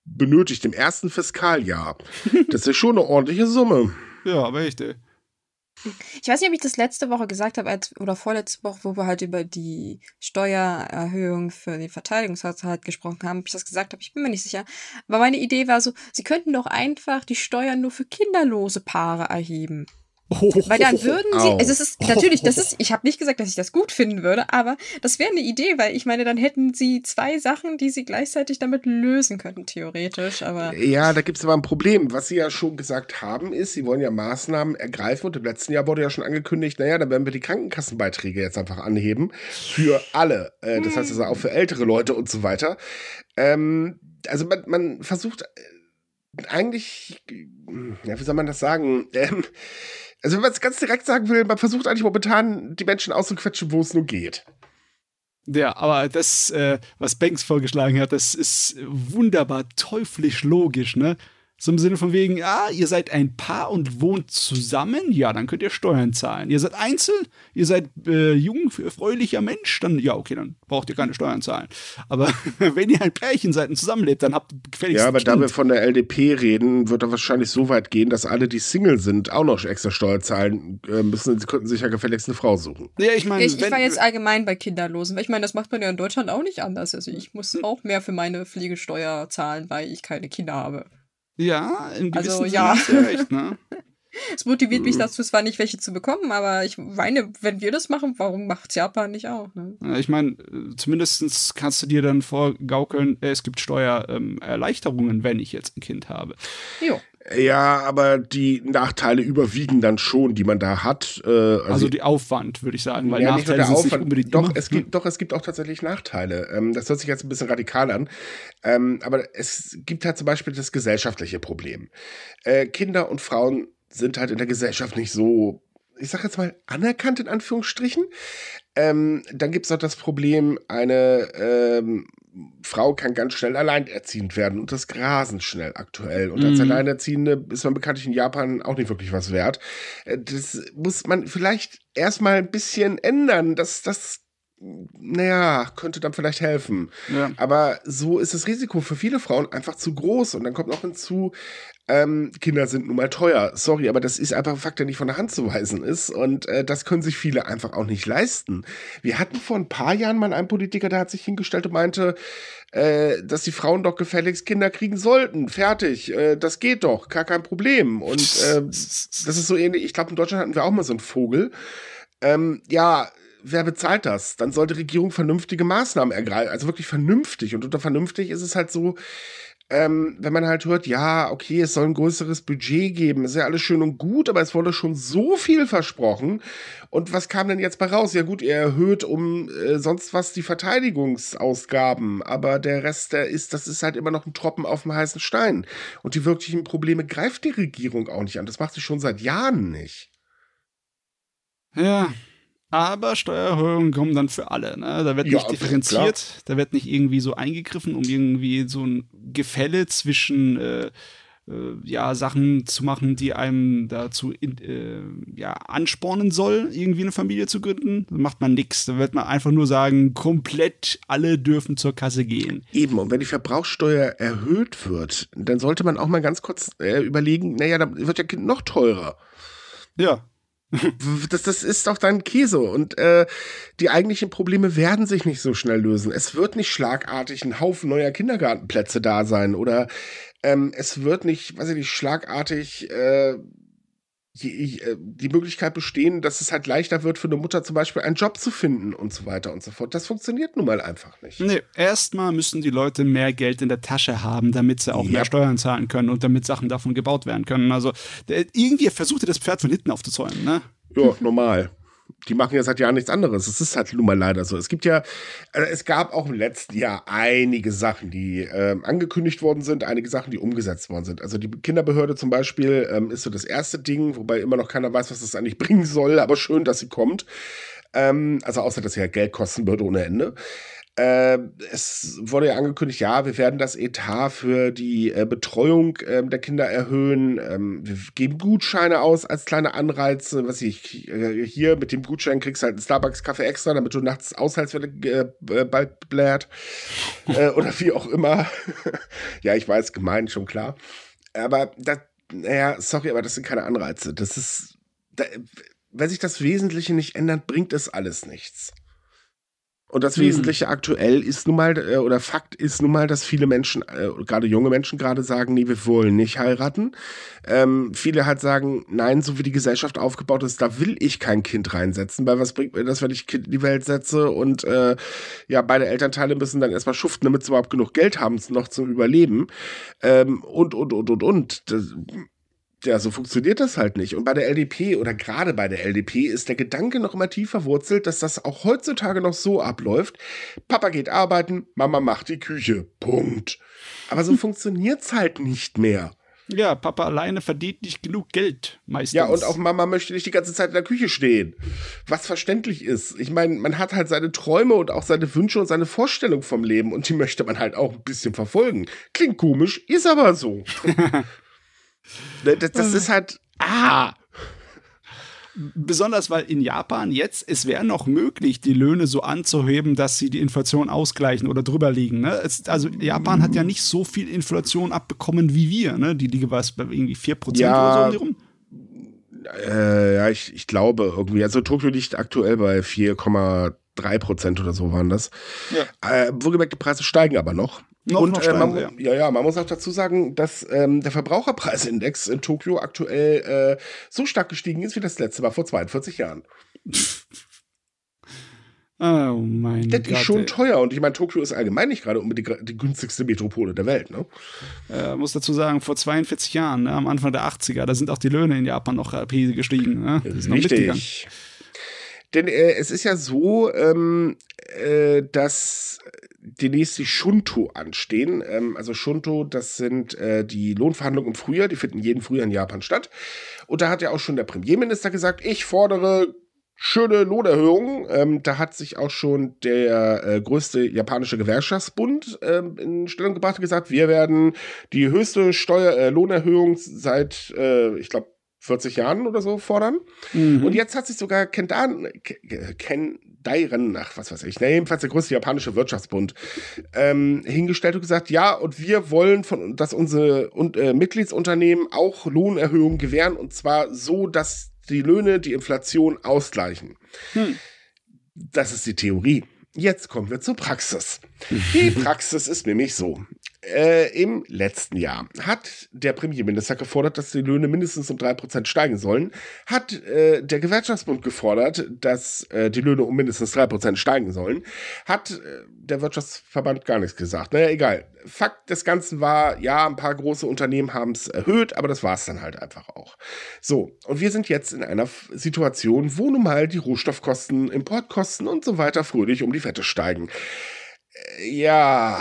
benötigt im ersten Fiskaljahr. Das ist schon eine ordentliche Summe. Ja, aber echt, ey. Ich weiß nicht, ob ich das letzte Woche gesagt habe als, oder vorletzte Woche, wo wir halt über die Steuererhöhung für den Verteidigungshaushalt gesprochen haben, ob ich das gesagt habe, ich bin mir nicht sicher. Aber meine Idee war so, sie könnten doch einfach die Steuern nur für kinderlose Paare erheben. Oh, Weil dann würden sie, also es ist natürlich, das ist, ich habe nicht gesagt, dass ich das gut finden würde, aber das wäre eine Idee, weil ich meine, dann hätten sie zwei Sachen, die sie gleichzeitig damit lösen könnten, theoretisch. Aber ja, da gibt es aber ein Problem. Was sie ja schon gesagt haben, ist, sie wollen ja Maßnahmen ergreifen und im letzten Jahr wurde ja schon angekündigt, naja, dann werden wir die Krankenkassenbeiträge jetzt einfach anheben für alle. Äh, das heißt also auch für ältere Leute und so weiter. Ähm, also man, man versucht äh, eigentlich, ja, wie soll man das sagen? Ähm, also wenn man es ganz direkt sagen will, man versucht eigentlich momentan die Menschen auszuquetschen, wo es nur geht. Ja, aber das, äh, was Banks vorgeschlagen hat, das ist wunderbar teuflisch logisch, ne? So im Sinne von wegen, ah, ihr seid ein Paar und wohnt zusammen, ja, dann könnt ihr Steuern zahlen. Ihr seid einzeln, ihr seid äh, jung, erfreulicher Mensch, dann, ja, okay, dann braucht ihr keine Steuern zahlen. Aber wenn ihr ein Pärchen seid und zusammenlebt, dann habt ihr gefälligst. Ja, aber da wir von der LDP reden, wird er wahrscheinlich so weit gehen, dass alle, die Single sind, auch noch extra Steuern zahlen äh, müssen. Sie könnten sich ja gefälligst eine Frau suchen. Ja, ich meine. Ich, ich war jetzt allgemein bei Kinderlosen, weil ich meine, das macht man ja in Deutschland auch nicht anders. Also ich muss hm. auch mehr für meine Pflegesteuer zahlen, weil ich keine Kinder habe. Ja, im also, gewissen also, ja. hast du recht, ne? Es motiviert mich mm. dazu, zwar nicht welche zu bekommen, aber ich meine, wenn wir das machen, warum macht Japan nicht auch? Ne? Ich meine, zumindest kannst du dir dann vorgaukeln, es gibt Steuererleichterungen, wenn ich jetzt ein Kind habe. Jo. Ja, aber die Nachteile überwiegen dann schon, die man da hat. Äh, also, also die Aufwand, würde ich sagen, weil ja, Nachteile nicht nur der Aufwand, unbedingt doch, immer. es gibt, doch, es gibt auch tatsächlich Nachteile. Ähm, das hört sich jetzt ein bisschen radikal an. Ähm, aber es gibt halt zum Beispiel das gesellschaftliche Problem. Äh, Kinder und Frauen sind halt in der Gesellschaft nicht so, ich sag jetzt mal, anerkannt in Anführungsstrichen. Ähm, dann gibt es noch das Problem, eine ähm, Frau kann ganz schnell alleinerziehend werden und das Grasen schnell aktuell. Und als mhm. Alleinerziehende ist man bekanntlich in Japan auch nicht wirklich was wert. Äh, das muss man vielleicht erstmal ein bisschen ändern, dass das naja, könnte dann vielleicht helfen. Ja. Aber so ist das Risiko für viele Frauen einfach zu groß. Und dann kommt noch hinzu, ähm, Kinder sind nun mal teuer. Sorry, aber das ist einfach ein Fakt, der nicht von der Hand zu weisen ist. Und äh, das können sich viele einfach auch nicht leisten. Wir hatten vor ein paar Jahren mal einen Politiker, der hat sich hingestellt und meinte, äh, dass die Frauen doch gefälligst Kinder kriegen sollten. Fertig, äh, das geht doch, gar kein Problem. Und äh, das ist so ähnlich. Ich glaube, in Deutschland hatten wir auch mal so einen Vogel. Ähm, ja, wer bezahlt das? Dann sollte Regierung vernünftige Maßnahmen ergreifen, also wirklich vernünftig. Und unter vernünftig ist es halt so, ähm, wenn man halt hört, ja, okay, es soll ein größeres Budget geben, ist ja alles schön und gut, aber es wurde schon so viel versprochen. Und was kam denn jetzt bei raus? Ja gut, ihr erhöht um äh, sonst was die Verteidigungsausgaben, aber der Rest der ist, das ist halt immer noch ein Tropfen auf dem heißen Stein. Und die wirklichen Probleme greift die Regierung auch nicht an. Das macht sie schon seit Jahren nicht. Ja, aber Steuererhöhungen kommen dann für alle. Ne? Da wird ja, nicht differenziert, klar. da wird nicht irgendwie so eingegriffen, um irgendwie so ein Gefälle zwischen äh, äh, ja, Sachen zu machen, die einem dazu in, äh, ja, anspornen soll, irgendwie eine Familie zu gründen. Da macht man nichts. Da wird man einfach nur sagen, komplett alle dürfen zur Kasse gehen. Eben, und wenn die Verbrauchssteuer erhöht wird, dann sollte man auch mal ganz kurz äh, überlegen, naja, dann wird ja Kind noch teurer. Ja, Das, das ist doch dann Käse. Und äh, die eigentlichen Probleme werden sich nicht so schnell lösen. Es wird nicht schlagartig ein Haufen neuer Kindergartenplätze da sein. Oder ähm, es wird nicht, weiß ich nicht, schlagartig äh, die, äh, die Möglichkeit bestehen, dass es halt leichter wird für eine Mutter zum Beispiel einen Job zu finden und so weiter und so fort. Das funktioniert nun mal einfach nicht. Nee, erstmal müssen die Leute mehr Geld in der Tasche haben, damit sie auch ja. mehr Steuern zahlen können und damit Sachen davon gebaut werden können. Also irgendwie versucht ihr das Pferd von hinten aufzuzäumen, ne? Ja, normal die machen halt ja seit Jahren nichts anderes. Es ist halt nun mal leider so. Es gibt ja, äh, es gab auch im letzten Jahr einige Sachen, die ähm, angekündigt worden sind, einige Sachen, die umgesetzt worden sind. Also die Kinderbehörde zum Beispiel ähm, ist so das erste Ding, wobei immer noch keiner weiß, was das eigentlich bringen soll, aber schön, dass sie kommt. Ähm, also außer, dass sie ja Geld kosten würde ohne Ende. Ähm, es wurde ja angekündigt, ja, wir werden das Etat für die äh, Betreuung ähm, der Kinder erhöhen. Ähm, wir geben Gutscheine aus als kleine Anreize. Was ich äh, hier mit dem Gutschein kriegst halt einen Starbucks-Kaffee extra, damit du nachts Aushaltswelle äh, bald bläht. oder wie auch immer. ja, ich weiß, gemein, schon klar. Aber das, naja, sorry, aber das sind keine Anreize. Das ist. Da, wenn sich das Wesentliche nicht ändert, bringt es alles nichts. Und das hm. Wesentliche hm. aktuell ist nun mal, äh, oder Fakt ist nun mal, dass viele Menschen, äh, gerade junge Menschen gerade sagen, nee, wir wollen nicht heiraten. Ähm, viele halt sagen, nein, so wie die Gesellschaft aufgebaut ist, da will ich kein Kind reinsetzen, weil was bringt mir das, wenn ich Kind in die Welt setze und äh, ja, beide Elternteile müssen dann erstmal schuften, damit sie überhaupt genug Geld haben, noch zum Überleben. Ähm, und, und, und, und, und. Das, ja, so funktioniert das halt nicht. Und bei der LDP oder gerade bei der LDP ist der Gedanke noch immer tief verwurzelt, dass das auch heutzutage noch so abläuft. Papa geht arbeiten, Mama macht die Küche. Punkt. Aber so funktioniert es halt nicht mehr. Ja, Papa alleine verdient nicht genug Geld meistens. Ja, und auch Mama möchte nicht die ganze Zeit in der Küche stehen. Was verständlich ist. Ich meine, man hat halt seine Träume und auch seine Wünsche und seine Vorstellung vom Leben und die möchte man halt auch ein bisschen verfolgen. Klingt komisch, ist aber so. Ne, das, das ist halt. Ah! Besonders weil in Japan jetzt, es wäre noch möglich, die Löhne so anzuheben, dass sie die Inflation ausgleichen oder drüber liegen. Ne? Es, also Japan hat ja mhm. nicht so viel Inflation abbekommen wie wir. Ne? Die liegen was bei irgendwie 4% ja, oder so um die rum. Äh, ja, ich, ich glaube irgendwie. Also Tokio liegt aktuell bei 4,3% oder so waren das. Ja. Äh, wohlgemerkt, die Preise steigen aber noch. Noch und noch äh, man, ja. ja, man muss auch dazu sagen, dass ähm, der Verbraucherpreisindex in Tokio aktuell äh, so stark gestiegen ist wie das letzte Mal vor 42 Jahren. Oh mein das Gott. Das ist schon ey. teuer. Und ich meine, Tokio ist allgemein nicht gerade unbedingt die günstigste Metropole der Welt. Ne? Äh, muss dazu sagen, vor 42 Jahren, ne, am Anfang der 80er, da sind auch die Löhne in Japan noch rapide äh, gestiegen. Ne? Das ist Richtig. Denn äh, es ist ja so, ähm, äh, dass die nächste Shunto anstehen. Ähm, also Shunto, das sind äh, die Lohnverhandlungen im Frühjahr, die finden jeden Frühjahr in Japan statt. Und da hat ja auch schon der Premierminister gesagt, ich fordere schöne Lohnerhöhungen. Ähm, da hat sich auch schon der äh, größte japanische Gewerkschaftsbund ähm, in Stellung gebracht und gesagt, wir werden die höchste Steuer äh, Lohnerhöhung seit, äh, ich glaube, 40 Jahren oder so fordern. Mhm. Und jetzt hat sich sogar Kendan, Dairen, nach was weiß ich, ne, jedenfalls der größte japanische Wirtschaftsbund, ähm, hingestellt und gesagt, ja, und wir wollen, von, dass unsere und, äh, Mitgliedsunternehmen auch Lohnerhöhungen gewähren und zwar so, dass die Löhne die Inflation ausgleichen. Hm. Das ist die Theorie. Jetzt kommen wir zur Praxis. Die Praxis ist nämlich so. Äh, Im letzten Jahr hat der Premierminister gefordert, dass die Löhne mindestens um 3% steigen sollen. Hat äh, der Gewerkschaftsbund gefordert, dass äh, die Löhne um mindestens 3% steigen sollen. Hat äh, der Wirtschaftsverband gar nichts gesagt. Naja, egal. Fakt des Ganzen war, ja, ein paar große Unternehmen haben es erhöht, aber das war es dann halt einfach auch. So, und wir sind jetzt in einer Situation, wo nun mal die Rohstoffkosten, Importkosten und so weiter fröhlich um die Wette steigen. Äh, ja,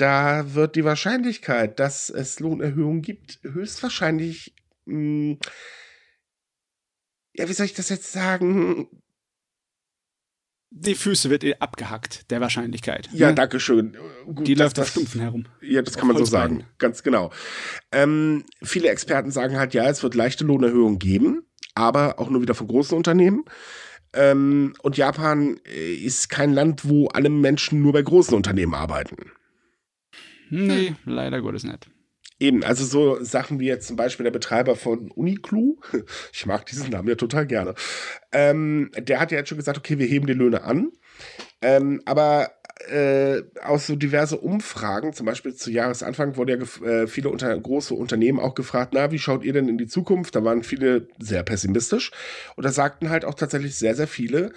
da wird die Wahrscheinlichkeit, dass es Lohnerhöhungen gibt, höchstwahrscheinlich, mh, hm, ja, wie soll ich das jetzt sagen? Die Füße wird eh abgehackt, der Wahrscheinlichkeit. Ja, ne? danke schön. Gut, die läuft auf Stumpfen herum. Ja, das kann man so sagen. Ganz genau. Ähm, viele Experten sagen halt, ja, es wird leichte Lohnerhöhungen geben, aber auch nur wieder von großen Unternehmen. Ähm, und Japan äh, ist kein Land, wo alle Menschen nur bei großen Unternehmen arbeiten. Nee, hm. leider Gottes nicht. Eben, also so Sachen wie jetzt zum Beispiel der Betreiber von Uniclu, ich mag diesen Namen ja total gerne, ähm, der hat ja jetzt schon gesagt, okay, wir heben die Löhne an, ähm, aber äh, aus so diverse Umfragen, zum Beispiel zu Jahresanfang, wurden ja äh, viele unter große Unternehmen auch gefragt, na, wie schaut ihr denn in die Zukunft? Da waren viele sehr pessimistisch und da sagten halt auch tatsächlich sehr, sehr viele,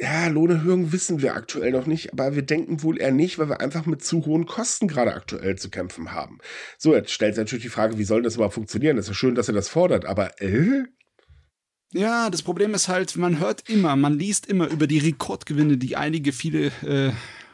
ja, Lohnerhöhung wissen wir aktuell noch nicht, aber wir denken wohl eher nicht, weil wir einfach mit zu hohen Kosten gerade aktuell zu kämpfen haben. So, jetzt stellt sich natürlich die Frage, wie soll das überhaupt funktionieren? Das ist ja schön, dass er das fordert, aber äh? Ja, das Problem ist halt, man hört immer, man liest immer über die Rekordgewinne, die einige, viele äh,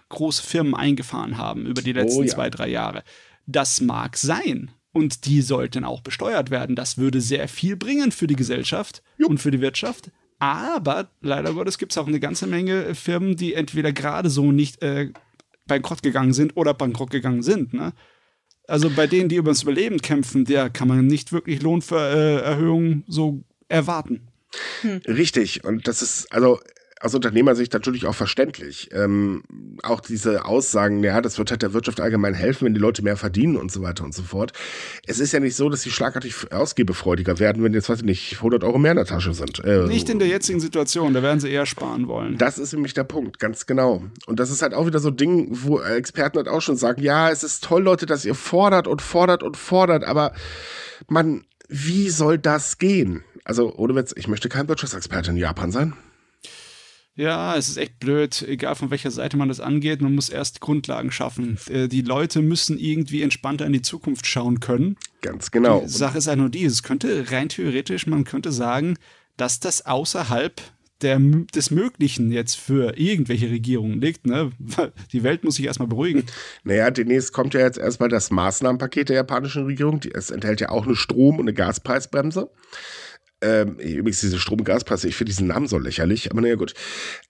große Firmen eingefahren haben über die letzten oh, ja. zwei, drei Jahre. Das mag sein. Und die sollten auch besteuert werden. Das würde sehr viel bringen für die Gesellschaft Jupp. und für die Wirtschaft. Aber leider Gottes gibt es auch eine ganze Menge äh, Firmen, die entweder gerade so nicht äh, bankrott gegangen sind oder bankrott gegangen sind. Ne? Also bei denen, die über das Überleben kämpfen, der kann man nicht wirklich Lohnerhöhungen äh, so erwarten. Hm. Richtig. Und das ist, also aus Unternehmersicht natürlich auch verständlich. Ähm, auch diese Aussagen, ja, das wird halt der Wirtschaft allgemein helfen, wenn die Leute mehr verdienen und so weiter und so fort. Es ist ja nicht so, dass sie schlagartig ausgebefreudiger werden, wenn jetzt, weiß ich nicht, 100 Euro mehr in der Tasche sind. Äh, nicht in der jetzigen Situation, da werden sie eher sparen wollen. Das ist nämlich der Punkt, ganz genau. Und das ist halt auch wieder so ein Ding, wo Experten halt auch schon sagen, ja, es ist toll, Leute, dass ihr fordert und fordert und fordert, aber man, wie soll das gehen? Also, ohne Witz, ich möchte kein Wirtschaftsexperte in Japan sein. Ja, es ist echt blöd, egal von welcher Seite man das angeht, man muss erst Grundlagen schaffen. Äh, die Leute müssen irgendwie entspannter in die Zukunft schauen können. Ganz genau. Die Sache ist ja halt nur die, es könnte rein theoretisch, man könnte sagen, dass das außerhalb der, des Möglichen jetzt für irgendwelche Regierungen liegt. Ne? Die Welt muss sich erstmal beruhigen. Naja, demnächst kommt ja jetzt erstmal das Maßnahmenpaket der japanischen Regierung. Es enthält ja auch eine Strom- und eine Gaspreisbremse. Ähm, übrigens diese Strom- und Gaspreise, ich finde diesen Namen so lächerlich, aber naja gut.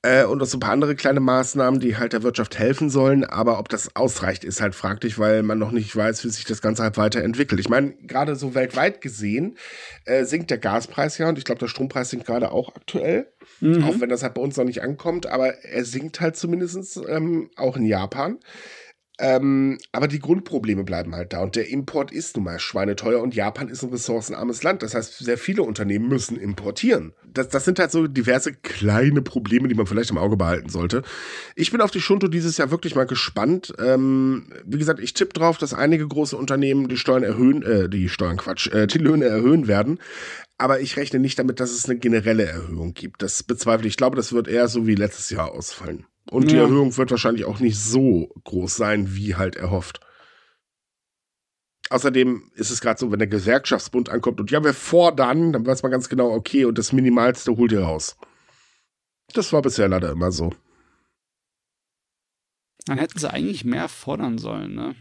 Äh, und noch so ein paar andere kleine Maßnahmen, die halt der Wirtschaft helfen sollen, aber ob das ausreicht, ist halt fraglich, weil man noch nicht weiß, wie sich das Ganze halt weiterentwickelt. Ich meine, gerade so weltweit gesehen äh, sinkt der Gaspreis ja und ich glaube, der Strompreis sinkt gerade auch aktuell, mhm. auch wenn das halt bei uns noch nicht ankommt, aber er sinkt halt zumindest ähm, auch in Japan. Ähm, aber die Grundprobleme bleiben halt da und der Import ist nun mal schweineteuer und Japan ist ein ressourcenarmes Land. Das heißt, sehr viele Unternehmen müssen importieren. Das, das sind halt so diverse kleine Probleme, die man vielleicht im Auge behalten sollte. Ich bin auf die Shunto dieses Jahr wirklich mal gespannt. Ähm, wie gesagt, ich tippe drauf, dass einige große Unternehmen die Steuern erhöhen, äh, die Steuern Quatsch, äh, die Löhne erhöhen werden. Aber ich rechne nicht damit, dass es eine generelle Erhöhung gibt. Das bezweifle ich. Ich glaube, das wird eher so wie letztes Jahr ausfallen. Und ja. die Erhöhung wird wahrscheinlich auch nicht so groß sein, wie halt erhofft. Außerdem ist es gerade so, wenn der Gewerkschaftsbund ankommt und ja, wir fordern, dann weiß man ganz genau, okay, und das Minimalste holt ihr raus. Das war bisher leider immer so. Dann hätten sie eigentlich mehr fordern sollen, ne?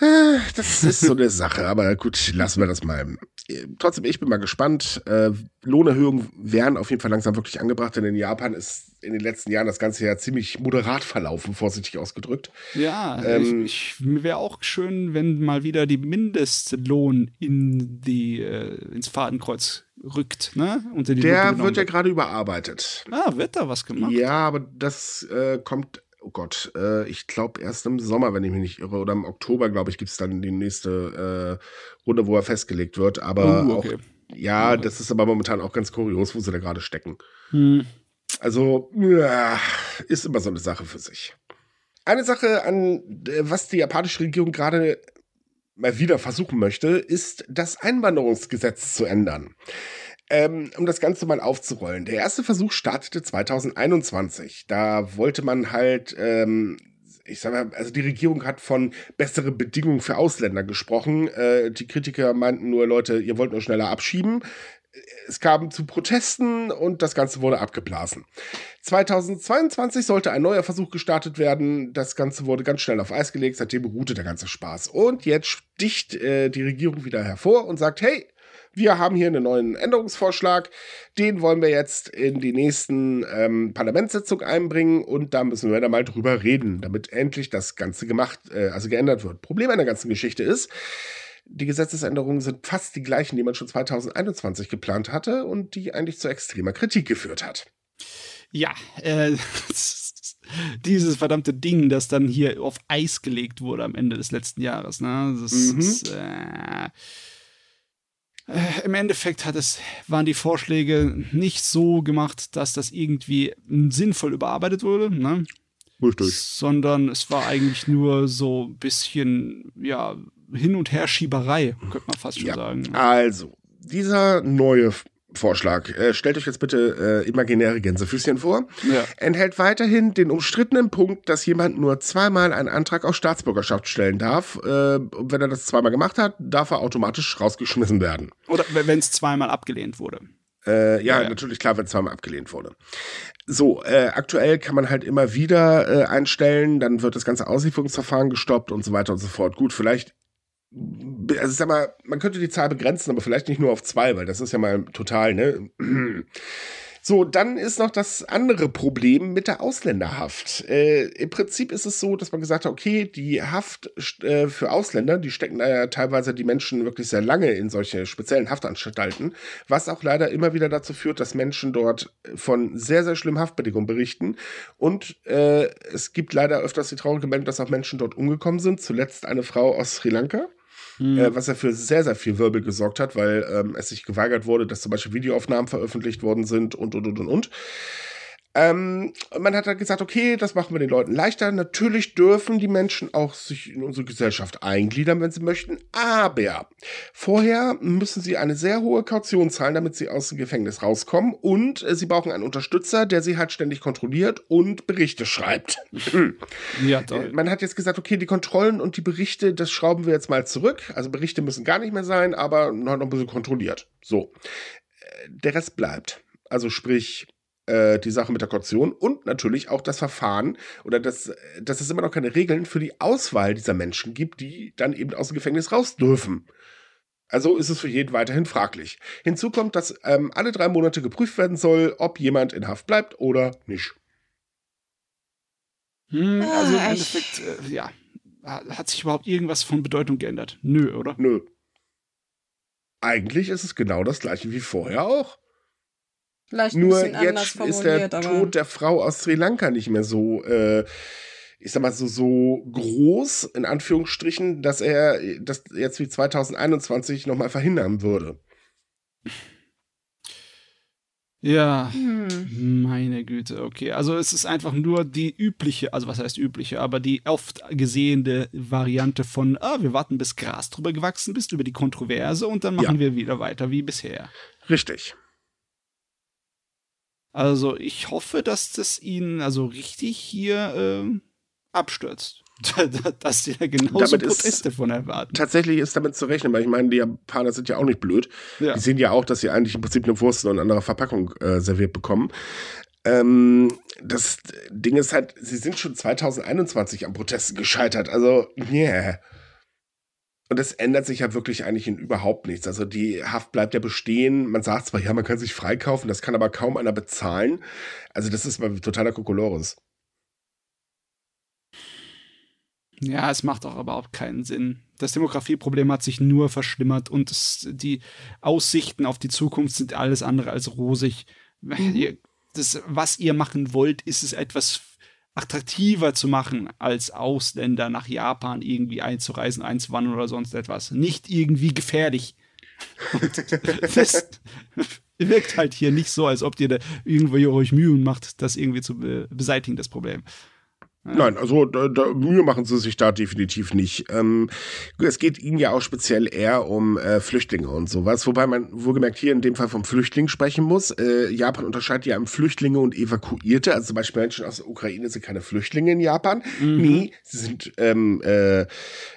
Ah, das ist so eine Sache, aber gut, lassen wir das mal. Äh, trotzdem, ich bin mal gespannt. Äh, Lohnerhöhungen wären auf jeden Fall langsam wirklich angebracht, denn in Japan ist in den letzten Jahren das Ganze ja ziemlich moderat verlaufen, vorsichtig ausgedrückt. Ja, ähm, ich, ich wäre auch schön, wenn mal wieder die Mindestlohn in die, äh, ins Fadenkreuz rückt. Ne? Unter die der wird ja gerade überarbeitet. Ah, wird da was gemacht? Ja, aber das äh, kommt oh Gott, äh, ich glaube erst im Sommer, wenn ich mich nicht irre, oder im Oktober, glaube ich, gibt es dann die nächste äh, Runde, wo er festgelegt wird. Aber uh, okay. auch, ja, okay. das ist aber momentan auch ganz kurios, wo sie da gerade stecken. Hm. Also ist immer so eine Sache für sich. Eine Sache, an äh, was die japanische Regierung gerade mal wieder versuchen möchte, ist das Einwanderungsgesetz zu ändern. Ähm, um das Ganze mal aufzurollen. Der erste Versuch startete 2021. Da wollte man halt, ähm, ich sage mal, also die Regierung hat von besseren Bedingungen für Ausländer gesprochen. Äh, die Kritiker meinten nur, Leute, ihr wollt nur schneller abschieben. Es kam zu Protesten und das Ganze wurde abgeblasen. 2022 sollte ein neuer Versuch gestartet werden. Das Ganze wurde ganz schnell auf Eis gelegt. Seitdem beruhte der ganze Spaß. Und jetzt sticht äh, die Regierung wieder hervor und sagt, hey, wir haben hier einen neuen Änderungsvorschlag. Den wollen wir jetzt in die nächsten ähm, Parlamentssitzung einbringen und da müssen wir dann mal drüber reden, damit endlich das Ganze gemacht, äh, also geändert wird. Problem an der ganzen Geschichte ist, die Gesetzesänderungen sind fast die gleichen, die man schon 2021 geplant hatte und die eigentlich zu extremer Kritik geführt hat. Ja, äh, dieses verdammte Ding, das dann hier auf Eis gelegt wurde am Ende des letzten Jahres. Ne? Das mhm. ist. Äh äh, im Endeffekt hat es, waren die Vorschläge nicht so gemacht, dass das irgendwie sinnvoll überarbeitet wurde. Ne? Richtig. Sondern es war eigentlich nur so ein bisschen, ja, Hin- und Herschieberei, könnte man fast schon ja. sagen. Also, dieser neue Vorschlag. Äh, stellt euch jetzt bitte äh, imaginäre Gänsefüßchen vor. Ja. Enthält weiterhin den umstrittenen Punkt, dass jemand nur zweimal einen Antrag auf Staatsbürgerschaft stellen darf. Äh, wenn er das zweimal gemacht hat, darf er automatisch rausgeschmissen werden. Oder wenn es zweimal abgelehnt wurde. Äh, ja, ja, ja, natürlich klar, wenn es zweimal abgelehnt wurde. So, äh, aktuell kann man halt immer wieder äh, einstellen, dann wird das ganze Auslieferungsverfahren gestoppt und so weiter und so fort. Gut, vielleicht also sag mal, man könnte die Zahl begrenzen, aber vielleicht nicht nur auf zwei, weil das ist ja mal total, ne? So, dann ist noch das andere Problem mit der Ausländerhaft. Äh, Im Prinzip ist es so, dass man gesagt hat, okay, die Haft äh, für Ausländer, die stecken da teilweise die Menschen wirklich sehr lange in solche speziellen Haftanstalten, was auch leider immer wieder dazu führt, dass Menschen dort von sehr, sehr schlimmen Haftbedingungen berichten. Und äh, es gibt leider öfters die traurige Meldung, dass auch Menschen dort umgekommen sind. Zuletzt eine Frau aus Sri Lanka mhm. äh, was ja für sehr, sehr viel Wirbel gesorgt hat, weil ähm, es sich geweigert wurde, dass zum Beispiel Videoaufnahmen veröffentlicht worden sind und, und, und, und, und. Ähm, man hat dann halt gesagt, okay, das machen wir den Leuten leichter. Natürlich dürfen die Menschen auch sich in unsere Gesellschaft eingliedern, wenn sie möchten. Aber vorher müssen sie eine sehr hohe Kaution zahlen, damit sie aus dem Gefängnis rauskommen. Und äh, sie brauchen einen Unterstützer, der sie halt ständig kontrolliert und Berichte schreibt. ja, toll. Man hat jetzt gesagt, okay, die Kontrollen und die Berichte, das schrauben wir jetzt mal zurück. Also Berichte müssen gar nicht mehr sein, aber noch ein bisschen kontrolliert. So. Äh, der Rest bleibt. Also sprich, äh, die Sache mit der Kaution und natürlich auch das Verfahren oder das, dass es immer noch keine Regeln für die Auswahl dieser Menschen gibt, die dann eben aus dem Gefängnis raus dürfen. Also ist es für jeden weiterhin fraglich. Hinzu kommt, dass ähm, alle drei Monate geprüft werden soll, ob jemand in Haft bleibt oder nicht. Hm, ah, also im Endeffekt, äh, ja. Hat sich überhaupt irgendwas von Bedeutung geändert? Nö, oder? Nö. Eigentlich ist es genau das gleiche wie vorher auch. Vielleicht Nur jetzt ist der Tod der Frau aus Sri Lanka nicht mehr so, äh, ich sag mal so, so groß, in Anführungsstrichen, dass er das jetzt wie 2021 nochmal verhindern würde. Ja, hm. meine Güte, okay. Also es ist einfach nur die übliche, also was heißt übliche, aber die oft gesehene Variante von, ah, wir warten bis Gras drüber gewachsen ist, über die Kontroverse und dann machen ja. wir wieder weiter wie bisher. Richtig. Also ich hoffe, dass das ihn also richtig hier ähm, abstürzt. dass die da genauso damit Proteste von erwarten. Tatsächlich ist damit zu rechnen, weil ich meine, die Japaner sind ja auch nicht blöd. Ja. Die sehen ja auch, dass sie eigentlich im Prinzip eine Wurst in anderer Verpackung äh, serviert bekommen. Ähm, das Ding ist halt, sie sind schon 2021 am Protesten gescheitert. Also, yeah. Und es ändert sich ja wirklich eigentlich in überhaupt nichts. Also die Haft bleibt ja bestehen. Man sagt zwar, ja, man kann sich freikaufen, das kann aber kaum einer bezahlen. Also das ist mal totaler Kokolores. Ja, es macht auch überhaupt keinen Sinn. Das Demografieproblem hat sich nur verschlimmert und es, die Aussichten auf die Zukunft sind alles andere als rosig. Das, was ihr machen wollt, ist es etwas attraktiver zu machen, als Ausländer nach Japan irgendwie einzureisen, einzuwandern oder sonst etwas. Nicht irgendwie gefährlich. das wirkt halt hier nicht so, als ob ihr da irgendwie euch Mühen macht, das irgendwie zu beseitigen, das Problem. Nein, also da, da, Mühe machen sie sich da definitiv nicht. Ähm, es geht ihnen ja auch speziell eher um äh, Flüchtlinge und sowas, wobei man wohlgemerkt hier in dem Fall vom Flüchtling sprechen muss. Äh, Japan unterscheidet ja im Flüchtlinge und Evakuierte, also zum Beispiel Menschen aus der Ukraine sind keine Flüchtlinge in Japan. Mhm. Nee, sie sind ähm, äh,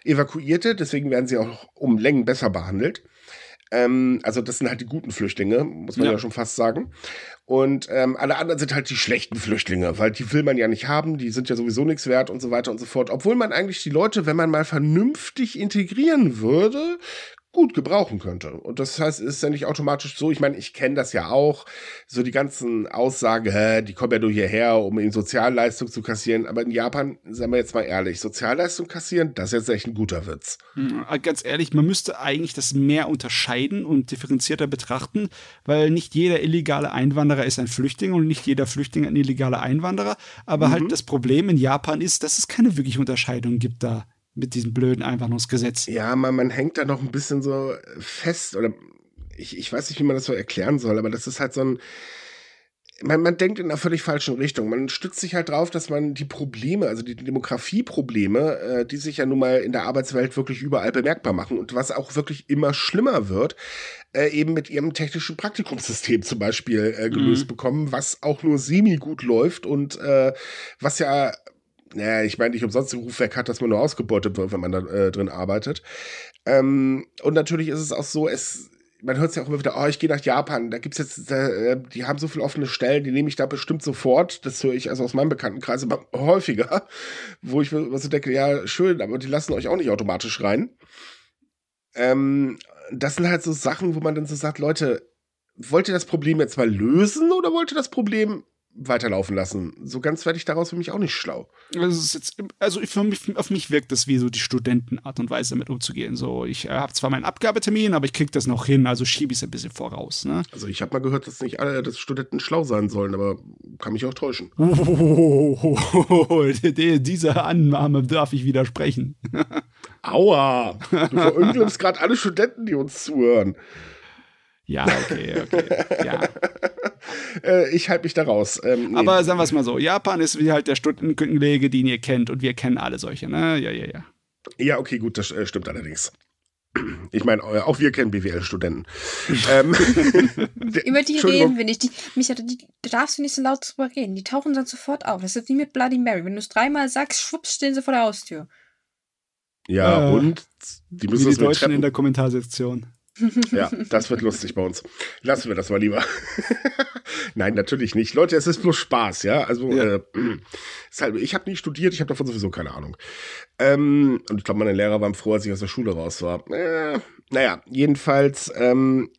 Evakuierte, deswegen werden sie auch um Längen besser behandelt. Ähm, also das sind halt die guten Flüchtlinge, muss man ja, ja schon fast sagen. Und ähm, alle anderen sind halt die schlechten Flüchtlinge, weil die will man ja nicht haben, die sind ja sowieso nichts wert und so weiter und so fort. Obwohl man eigentlich die Leute, wenn man mal vernünftig integrieren würde, gut gebrauchen könnte. Und das heißt, ist ja nicht automatisch so. Ich meine, ich kenne das ja auch. So die ganzen Aussagen, hä, die kommen ja nur hierher, um in Sozialleistung zu kassieren. Aber in Japan, sagen wir jetzt mal ehrlich, Sozialleistung kassieren, das ist jetzt echt ein guter Witz. Hm, äh, ganz ehrlich, man müsste eigentlich das mehr unterscheiden und differenzierter betrachten, weil nicht jeder illegale Einwanderer ist ein Flüchtling und nicht jeder Flüchtling ein illegaler Einwanderer. Aber halt mhm. halt das Problem in Japan ist, dass es keine wirkliche Unterscheidung gibt da mit diesem blöden Einwanderungsgesetz. Ja, man, man hängt da noch ein bisschen so fest oder ich, ich weiß nicht, wie man das so erklären soll, aber das ist halt so ein. Man, man denkt in einer völlig falschen Richtung. Man stützt sich halt drauf, dass man die Probleme, also die Demografieprobleme, äh, die sich ja nun mal in der Arbeitswelt wirklich überall bemerkbar machen und was auch wirklich immer schlimmer wird, äh, eben mit ihrem technischen Praktikumssystem zum Beispiel äh, gelöst mhm. bekommen, was auch nur semi gut läuft und äh, was ja naja, ich meine, nicht umsonst den Rufwerk hat, dass man nur ausgebeutet wird, wenn man da äh, drin arbeitet. Ähm, und natürlich ist es auch so, es, man hört es ja auch immer wieder, oh, ich gehe nach Japan, da gibt es jetzt, äh, die haben so viele offene Stellen, die nehme ich da bestimmt sofort. Das höre ich also aus meinem Bekanntenkreis immer häufiger, wo ich mir so denke, ja, schön, aber die lassen euch auch nicht automatisch rein. Ähm, das sind halt so Sachen, wo man dann so sagt, Leute, wollt ihr das Problem jetzt mal lösen oder wollt ihr das Problem weiterlaufen lassen. So ganz werde ich daraus für mich auch nicht schlau. Also jetzt, also mich, auf mich wirkt das wie so die Studentenart und Weise, damit umzugehen. So, ich äh, habe zwar meinen Abgabetermin, aber ich kriege das noch hin, also schiebe ich es ein bisschen voraus. Ne? Also ich habe mal gehört, dass nicht alle, dass Studenten schlau sein sollen, aber kann mich auch täuschen. Oh, diese Annahme darf ich widersprechen. Aua! Du verunglimpfst gerade alle Studenten, die uns zuhören. Ja, okay, okay. Ja. Äh, ich halte mich da raus. Ähm, nee. Aber sagen wir es mal so: Japan ist wie halt der Stundenkündenlege, den ihr kennt. Und wir kennen alle solche, ne? Ja, ja, ja. Ja, okay, gut, das äh, stimmt allerdings. Ich meine, äh, auch wir kennen BWL-Studenten. ähm, Über die reden wir nicht. Die, Micha, die, da darfst du nicht so laut drüber reden. Die tauchen dann sofort auf. Das ist wie mit Bloody Mary. Wenn du es dreimal sagst, schwupps, stehen sie vor der Haustür. Ja, äh, und die müssen wie die Deutschen Treppen in der Kommentarsektion. Ja, das wird lustig bei uns. Lassen wir das mal lieber. Nein, natürlich nicht. Leute, es ist bloß Spaß, ja. Also ja. Äh, halt, ich habe nie studiert, ich habe davon sowieso keine Ahnung. Ähm, und ich glaube, meine Lehrer waren froh, als ich aus der Schule raus war. Äh, naja, jedenfalls ähm,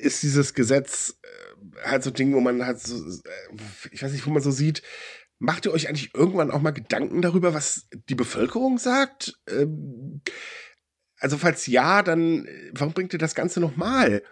ist dieses Gesetz äh, halt so ein Ding, wo man halt so, äh, ich weiß nicht, wo man so sieht, macht ihr euch eigentlich irgendwann auch mal Gedanken darüber, was die Bevölkerung sagt? Ähm, also falls ja, dann äh, warum bringt ihr das Ganze nochmal?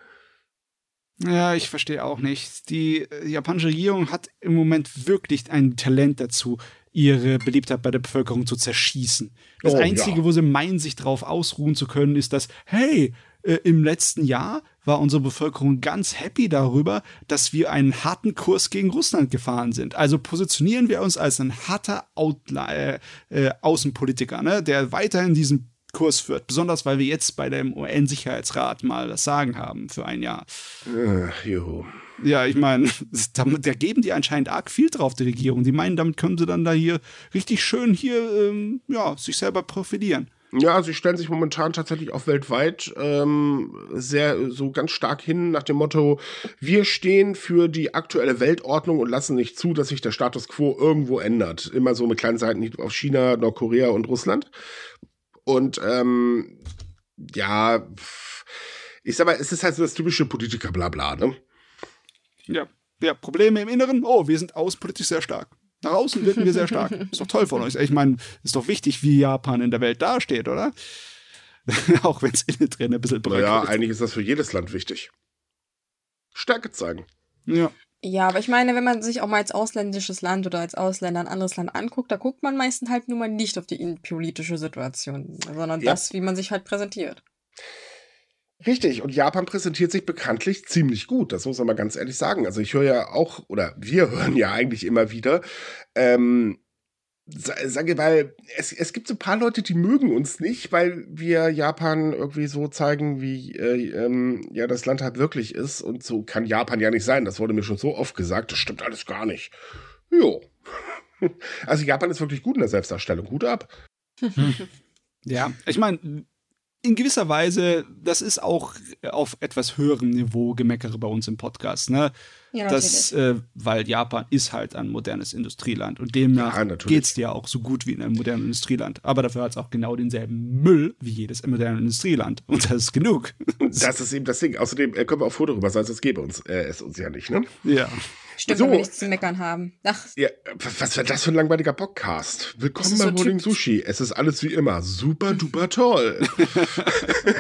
Ja, ich verstehe auch nicht. Die äh, japanische Regierung hat im Moment wirklich ein Talent dazu, ihre Beliebtheit bei der Bevölkerung zu zerschießen. Das oh, Einzige, ja. wo sie meinen, sich drauf ausruhen zu können, ist dass hey, äh, im letzten Jahr war unsere Bevölkerung ganz happy darüber, dass wir einen harten Kurs gegen Russland gefahren sind. Also positionieren wir uns als ein harter Outla äh, äh, Außenpolitiker, ne, der weiterhin diesen Kurs führt. Besonders, weil wir jetzt bei dem UN-Sicherheitsrat mal das Sagen haben für ein Jahr. Ach, juhu. Ja, ich meine, da, da, geben die anscheinend arg viel drauf, die Regierung. Die meinen, damit können sie dann da hier richtig schön hier, ähm, ja, sich selber profilieren. Ja, also sie stellen sich momentan tatsächlich auch weltweit ähm, sehr so ganz stark hin nach dem Motto: Wir stehen für die aktuelle Weltordnung und lassen nicht zu, dass sich der Status quo irgendwo ändert. Immer so mit kleinen Seiten auf China, Nordkorea und Russland. Und ähm, ja, ich sag mal, es ist halt so das typische Politiker-Blabla, ne? Ja, ja, Probleme im Inneren. Oh, wir sind außenpolitisch sehr stark. Nach außen wirken wir sehr stark. Ist doch toll von euch. Ich meine, ist doch wichtig, wie Japan in der Welt dasteht, oder? Auch wenn es innen drin ein bisschen bröckelt. Ja, naja, eigentlich ist das für jedes Land wichtig. Stärke zeigen. Ja, ja, aber ich meine, wenn man sich auch mal als ausländisches Land oder als Ausländer ein anderes Land anguckt, da guckt man meistens halt nur mal nicht auf die politische Situation, sondern ja. das, wie man sich halt präsentiert. Richtig, und Japan präsentiert sich bekanntlich ziemlich gut, das muss man mal ganz ehrlich sagen. Also ich höre ja auch, oder wir hören ja eigentlich immer wieder, ähm, sage weil es, es gibt so ein paar Leute, die mögen uns nicht, weil wir Japan irgendwie so zeigen, wie äh, ähm, ja das Land halt wirklich ist. Und so kann Japan ja nicht sein. Das wurde mir schon so oft gesagt. Das stimmt alles gar nicht. Jo. Also Japan ist wirklich gut in der Selbstdarstellung. Gut ab. Hm. Ja, ich meine, in gewisser Weise, das ist auch äh, auf etwas höherem Niveau Gemeckere bei uns im Podcast, ne? Ja, das, äh, weil Japan ist halt ein modernes Industrieland und demnach ja, geht es dir auch so gut wie in einem modernen Industrieland. Aber dafür hat es auch genau denselben Müll wie jedes moderne Industrieland und das ist genug. Das ist eben das Ding. Außerdem äh, können wir auch froh darüber sein, sonst gäbe uns äh, es uns ja nicht, ne? Ja. Stimmt, so. da will nichts zu meckern haben. Ach. Ja, was war das für ein langweiliger Podcast? Willkommen bei so Morning Sushi. Es ist alles wie immer super duper toll.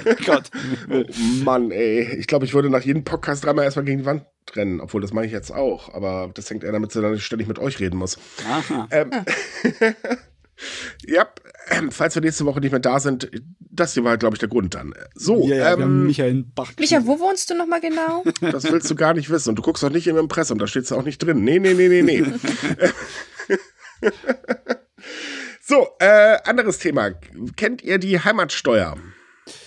Oh Gott. Oh Mann, ey. Ich glaube, ich würde nach jedem Podcast dreimal erstmal gegen die Wand rennen, obwohl das mache ich jetzt auch. Aber das hängt eher damit, dass ich ständig mit euch reden muss. Aha. Ähm, ah. ja, falls wir nächste Woche nicht mehr da sind, das hier war, glaube ich, der Grund dann. So, ja, ja, ähm, Michael Bach. Michael, wo wohnst du nochmal genau? Das willst du gar nicht wissen. Und du guckst auch nicht im Impressum, da steht es auch nicht drin. Nee, nee, nee, nee, nee. so, äh, anderes Thema. Kennt ihr die Heimatsteuer?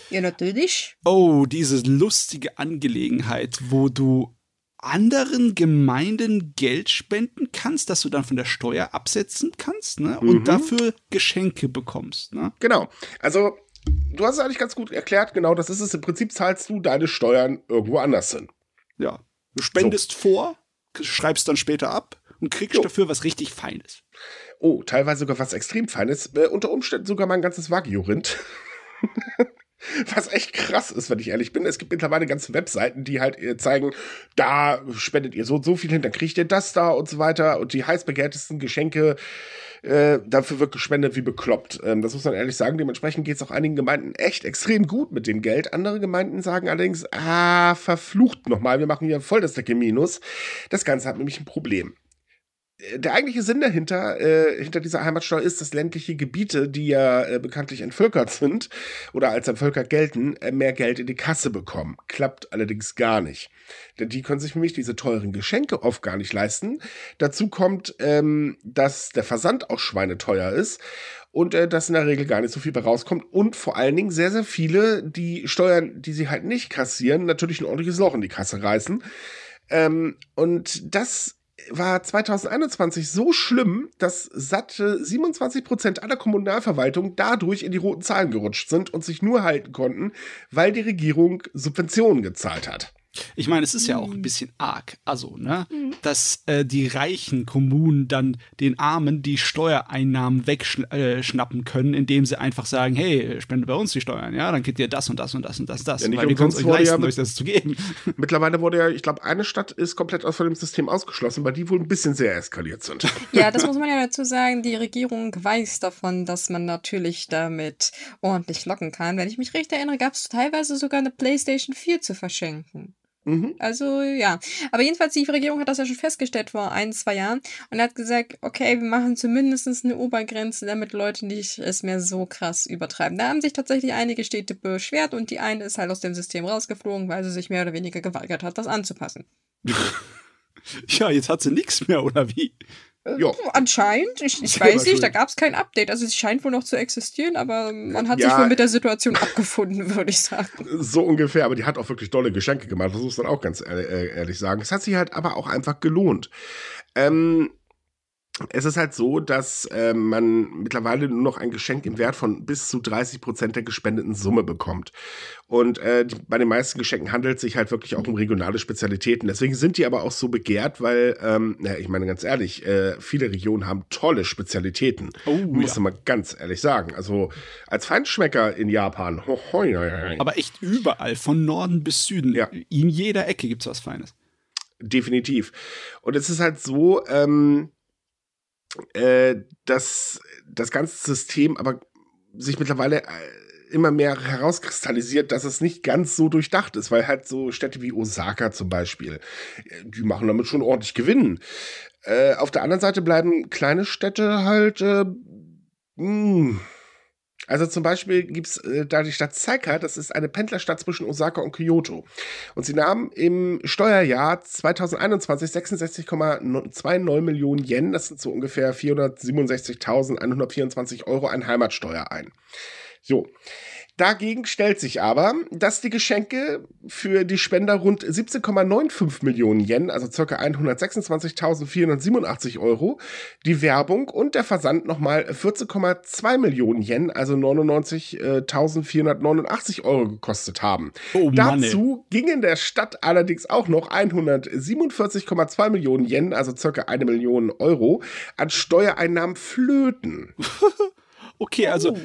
Ja, natürlich. Oh, diese lustige Angelegenheit, wo du anderen Gemeinden Geld spenden kannst, dass du dann von der Steuer absetzen kannst ne? und mhm. dafür Geschenke bekommst. Ne? Genau. Also, du hast es eigentlich ganz gut erklärt. Genau, das ist es. Im Prinzip zahlst du deine Steuern irgendwo anders hin. Ja. Du spendest so. vor, schreibst dann später ab und kriegst jo. dafür was richtig Feines. Oh, teilweise sogar was extrem Feines. Äh, unter Umständen sogar mein ganzes Wagyu-Rind. was echt krass ist, wenn ich ehrlich bin. Es gibt mittlerweile ganze Webseiten, die halt äh, zeigen, da spendet ihr so und so viel hin, dann kriegt ihr das da und so weiter. Und die heiß begehrtesten Geschenke äh, dafür wird gespendet wie bekloppt. Ähm, das muss man ehrlich sagen. Dementsprechend geht es auch einigen Gemeinden echt extrem gut mit dem Geld. Andere Gemeinden sagen allerdings, ah, verflucht nochmal, wir machen hier voll das Decke Minus. Das Ganze hat nämlich ein Problem der eigentliche Sinn dahinter, äh, hinter dieser Heimatsteuer ist, dass ländliche Gebiete, die ja äh, bekanntlich entvölkert sind oder als entvölkert gelten, äh, mehr Geld in die Kasse bekommen. Klappt allerdings gar nicht. Denn die können sich für mich diese teuren Geschenke oft gar nicht leisten. Dazu kommt, ähm, dass der Versand auch schweineteuer ist und äh, dass in der Regel gar nicht so viel bei rauskommt und vor allen Dingen sehr, sehr viele, die Steuern, die sie halt nicht kassieren, natürlich ein ordentliches Loch in die Kasse reißen. Ähm, und das war 2021 so schlimm, dass satte 27 aller Kommunalverwaltungen dadurch in die roten Zahlen gerutscht sind und sich nur halten konnten, weil die Regierung Subventionen gezahlt hat. Ich meine, es ist ja auch ein mm. bisschen arg, also, ne, mm. dass äh, die reichen Kommunen dann den Armen die Steuereinnahmen wegschnappen äh, können, indem sie einfach sagen, hey, spende bei uns die Steuern, ja, dann kriegt ihr das und das und das und das, das, ja, nicht weil wir können es euch leisten, ja mit, euch das zu geben. Mittlerweile wurde ja, ich glaube, eine Stadt ist komplett aus von dem System ausgeschlossen, weil die wohl ein bisschen sehr eskaliert sind. Ja, das muss man ja dazu sagen, die Regierung weiß davon, dass man natürlich damit ordentlich locken kann. Wenn ich mich recht erinnere, gab es teilweise sogar eine Playstation 4 zu verschenken. Mhm. Also ja. Aber jedenfalls, die Regierung hat das ja schon festgestellt vor ein, zwei Jahren und hat gesagt, okay, wir machen zumindest eine Obergrenze, damit Leute nicht es mehr so krass übertreiben. Da haben sich tatsächlich einige Städte beschwert und die eine ist halt aus dem System rausgeflogen, weil sie sich mehr oder weniger geweigert hat, das anzupassen. Ja, jetzt hat sie nichts mehr, oder wie? Äh, ja. Anscheinend, ich, ich weiß nicht, da gab es kein Update. Also sie scheint wohl noch zu existieren, aber man hat ja. sich wohl mit der Situation abgefunden, würde ich sagen. So ungefähr, aber die hat auch wirklich dolle Geschenke gemacht, das muss man auch ganz äh, ehrlich sagen. Es hat sich halt aber auch einfach gelohnt. Ähm, es ist halt so, dass äh, man mittlerweile nur noch ein Geschenk im Wert von bis zu 30 Prozent der gespendeten Summe bekommt. Und äh, die, bei den meisten Geschenken handelt es sich halt wirklich auch um regionale Spezialitäten. Deswegen sind die aber auch so begehrt, weil, ähm, ja, ich meine ganz ehrlich, äh, viele Regionen haben tolle Spezialitäten. Oh, muss ja. man ganz ehrlich sagen. Also als Feinschmecker in Japan. Ho, ho, ho, aber echt überall, von Norden bis Süden. Ja. In jeder Ecke gibt es was Feines. Definitiv. Und es ist halt so, ähm, äh, dass das ganze System aber sich mittlerweile äh, immer mehr herauskristallisiert, dass es nicht ganz so durchdacht ist, weil halt so Städte wie Osaka zum Beispiel, äh, die machen damit schon ordentlich Gewinn. Äh, auf der anderen Seite bleiben kleine Städte halt, äh, mh, hm, also zum Beispiel gibt es äh, da die Stadt Saika, das ist eine Pendlerstadt zwischen Osaka und Kyoto. Und sie nahm im Steuerjahr 2021 66,29 Millionen Yen, das sind so ungefähr 467.124 Euro an Heimatsteuer ein. So. Dagegen stellt sich aber, dass die Geschenke für die Spender rund 17,95 Millionen Yen, also circa 126.487 Euro, die Werbung und der Versand nochmal 14,2 Millionen Yen, also 99.489 Euro gekostet haben. Oh, Dazu gingen der Stadt allerdings auch noch 147,2 Millionen Yen, also circa eine Million Euro, an Steuereinnahmen flöten. okay, also oh.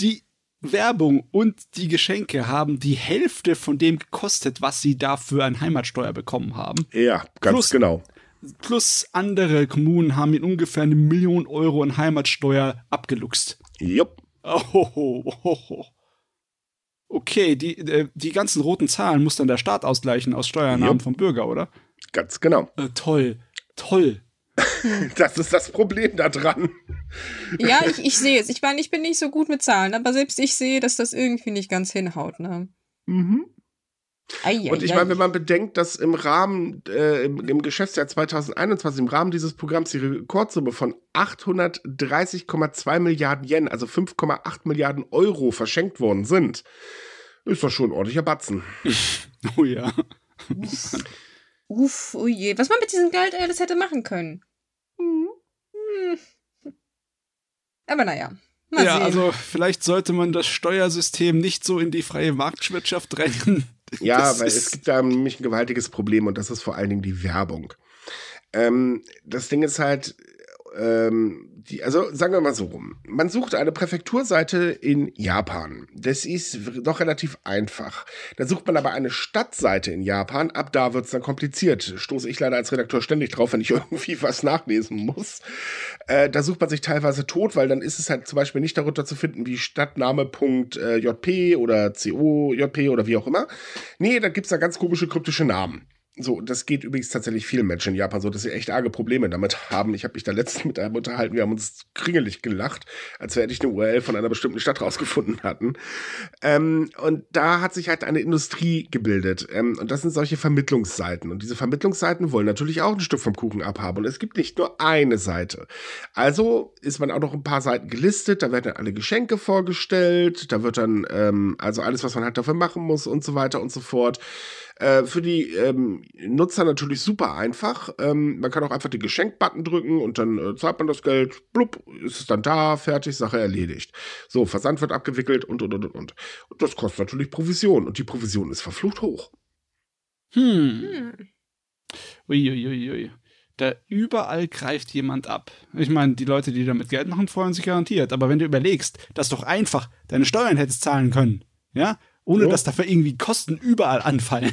die Werbung und die Geschenke haben die Hälfte von dem gekostet, was sie dafür an Heimatsteuer bekommen haben. Ja, ganz plus, genau. Plus andere Kommunen haben in ungefähr eine Million Euro an Heimatsteuer abgeluchst. Jupp. Okay, die, äh, die ganzen roten Zahlen muss dann der Staat ausgleichen aus Steuernahmen Jupp. vom Bürger, oder? Ganz genau. Äh, toll, toll. Hm. Das ist das Problem daran. Ja, ich, ich sehe es. Ich meine, ich bin nicht so gut mit Zahlen, aber selbst ich sehe, dass das irgendwie nicht ganz hinhaut. Ne? Mhm. Ei, und ich meine, wenn man bedenkt, dass im Rahmen, äh, im, im, Geschäftsjahr 2021, im Rahmen dieses Programms die Rekordsumme von 830,2 Milliarden Yen, also 5,8 Milliarden Euro verschenkt worden sind, ist das schon ein ordentlicher Batzen. oh ja. Uff, uje. Oh Was man mit diesem Geld äh, alles hätte machen können. Mhm. Hm. Aber naja. Mal ja, sehen. also vielleicht sollte man das Steuersystem nicht so in die freie Marktwirtschaft drängen. Ja, weil es gibt da nämlich ein gewaltiges Problem und das ist vor allen Dingen die Werbung. Ähm, das Ding ist halt, ähm, die, also sagen wir mal so rum. Man sucht eine Präfekturseite in Japan. Das ist doch relativ einfach. Da sucht man aber eine Stadtseite in Japan. Ab da wird es dann kompliziert. Stoße ich leider als Redakteur ständig drauf, wenn ich irgendwie was nachlesen muss. Äh, da sucht man sich teilweise tot, weil dann ist es halt zum Beispiel nicht darunter zu finden wie Stadtname.jp äh, oder COJP oder wie auch immer. Nee, da gibt es da ganz komische kryptische Namen. So, das geht übrigens tatsächlich vielen Menschen in Japan so, dass sie echt arge Probleme damit haben. Ich habe mich da letztens mit einem unterhalten, wir haben uns kringelig gelacht, als wir endlich eine URL von einer bestimmten Stadt rausgefunden hatten. Ähm, und da hat sich halt eine Industrie gebildet. Ähm, und das sind solche Vermittlungsseiten. Und diese Vermittlungsseiten wollen natürlich auch ein Stück vom Kuchen abhaben. Und es gibt nicht nur eine Seite. Also ist man auch noch ein paar Seiten gelistet, da werden dann alle Geschenke vorgestellt, da wird dann ähm, also alles, was man halt dafür machen muss und so weiter und so fort. Äh, für die ähm, Nutzer natürlich super einfach. Ähm, man kann auch einfach den Geschenk-Button drücken und dann äh, zahlt man das Geld, blub, ist es dann da, fertig, Sache erledigt. So, Versand wird abgewickelt und, und, und, und. Und das kostet natürlich Provision und die Provision ist verflucht hoch. Hm. Uiuiuiui. Hm. Ui, ui. Da überall greift jemand ab. Ich meine, die Leute, die damit Geld machen, freuen sich garantiert. Aber wenn du überlegst, dass doch einfach deine Steuern hättest zahlen können, ja, ohne so. dass dafür irgendwie Kosten überall anfallen.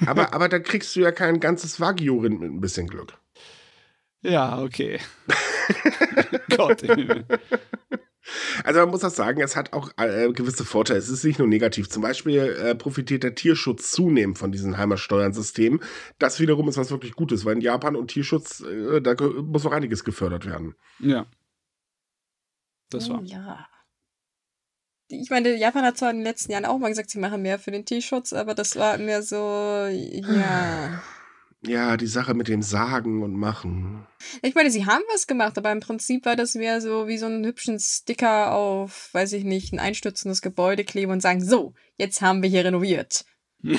Aber, aber da kriegst du ja kein ganzes Wagyu-Rind mit ein bisschen Glück. Ja, okay. Gott. Also man muss auch sagen, es hat auch äh, gewisse Vorteile. Es ist nicht nur negativ. Zum Beispiel äh, profitiert der Tierschutz zunehmend von diesen Heimatsteuernsystemen. Das wiederum ist was wirklich Gutes, weil in Japan und Tierschutz, äh, da muss noch einiges gefördert werden. Ja. Das oh war. ja ich meine, Japan hat zwar in den letzten Jahren auch mal gesagt, sie machen mehr für den T-Schutz, aber das war mehr so, ja. Ja, die Sache mit dem Sagen und Machen. Ich meine, sie haben was gemacht, aber im Prinzip war das mehr so wie so einen hübschen Sticker auf, weiß ich nicht, ein einstürzendes Gebäude kleben und sagen, so, jetzt haben wir hier renoviert. ja,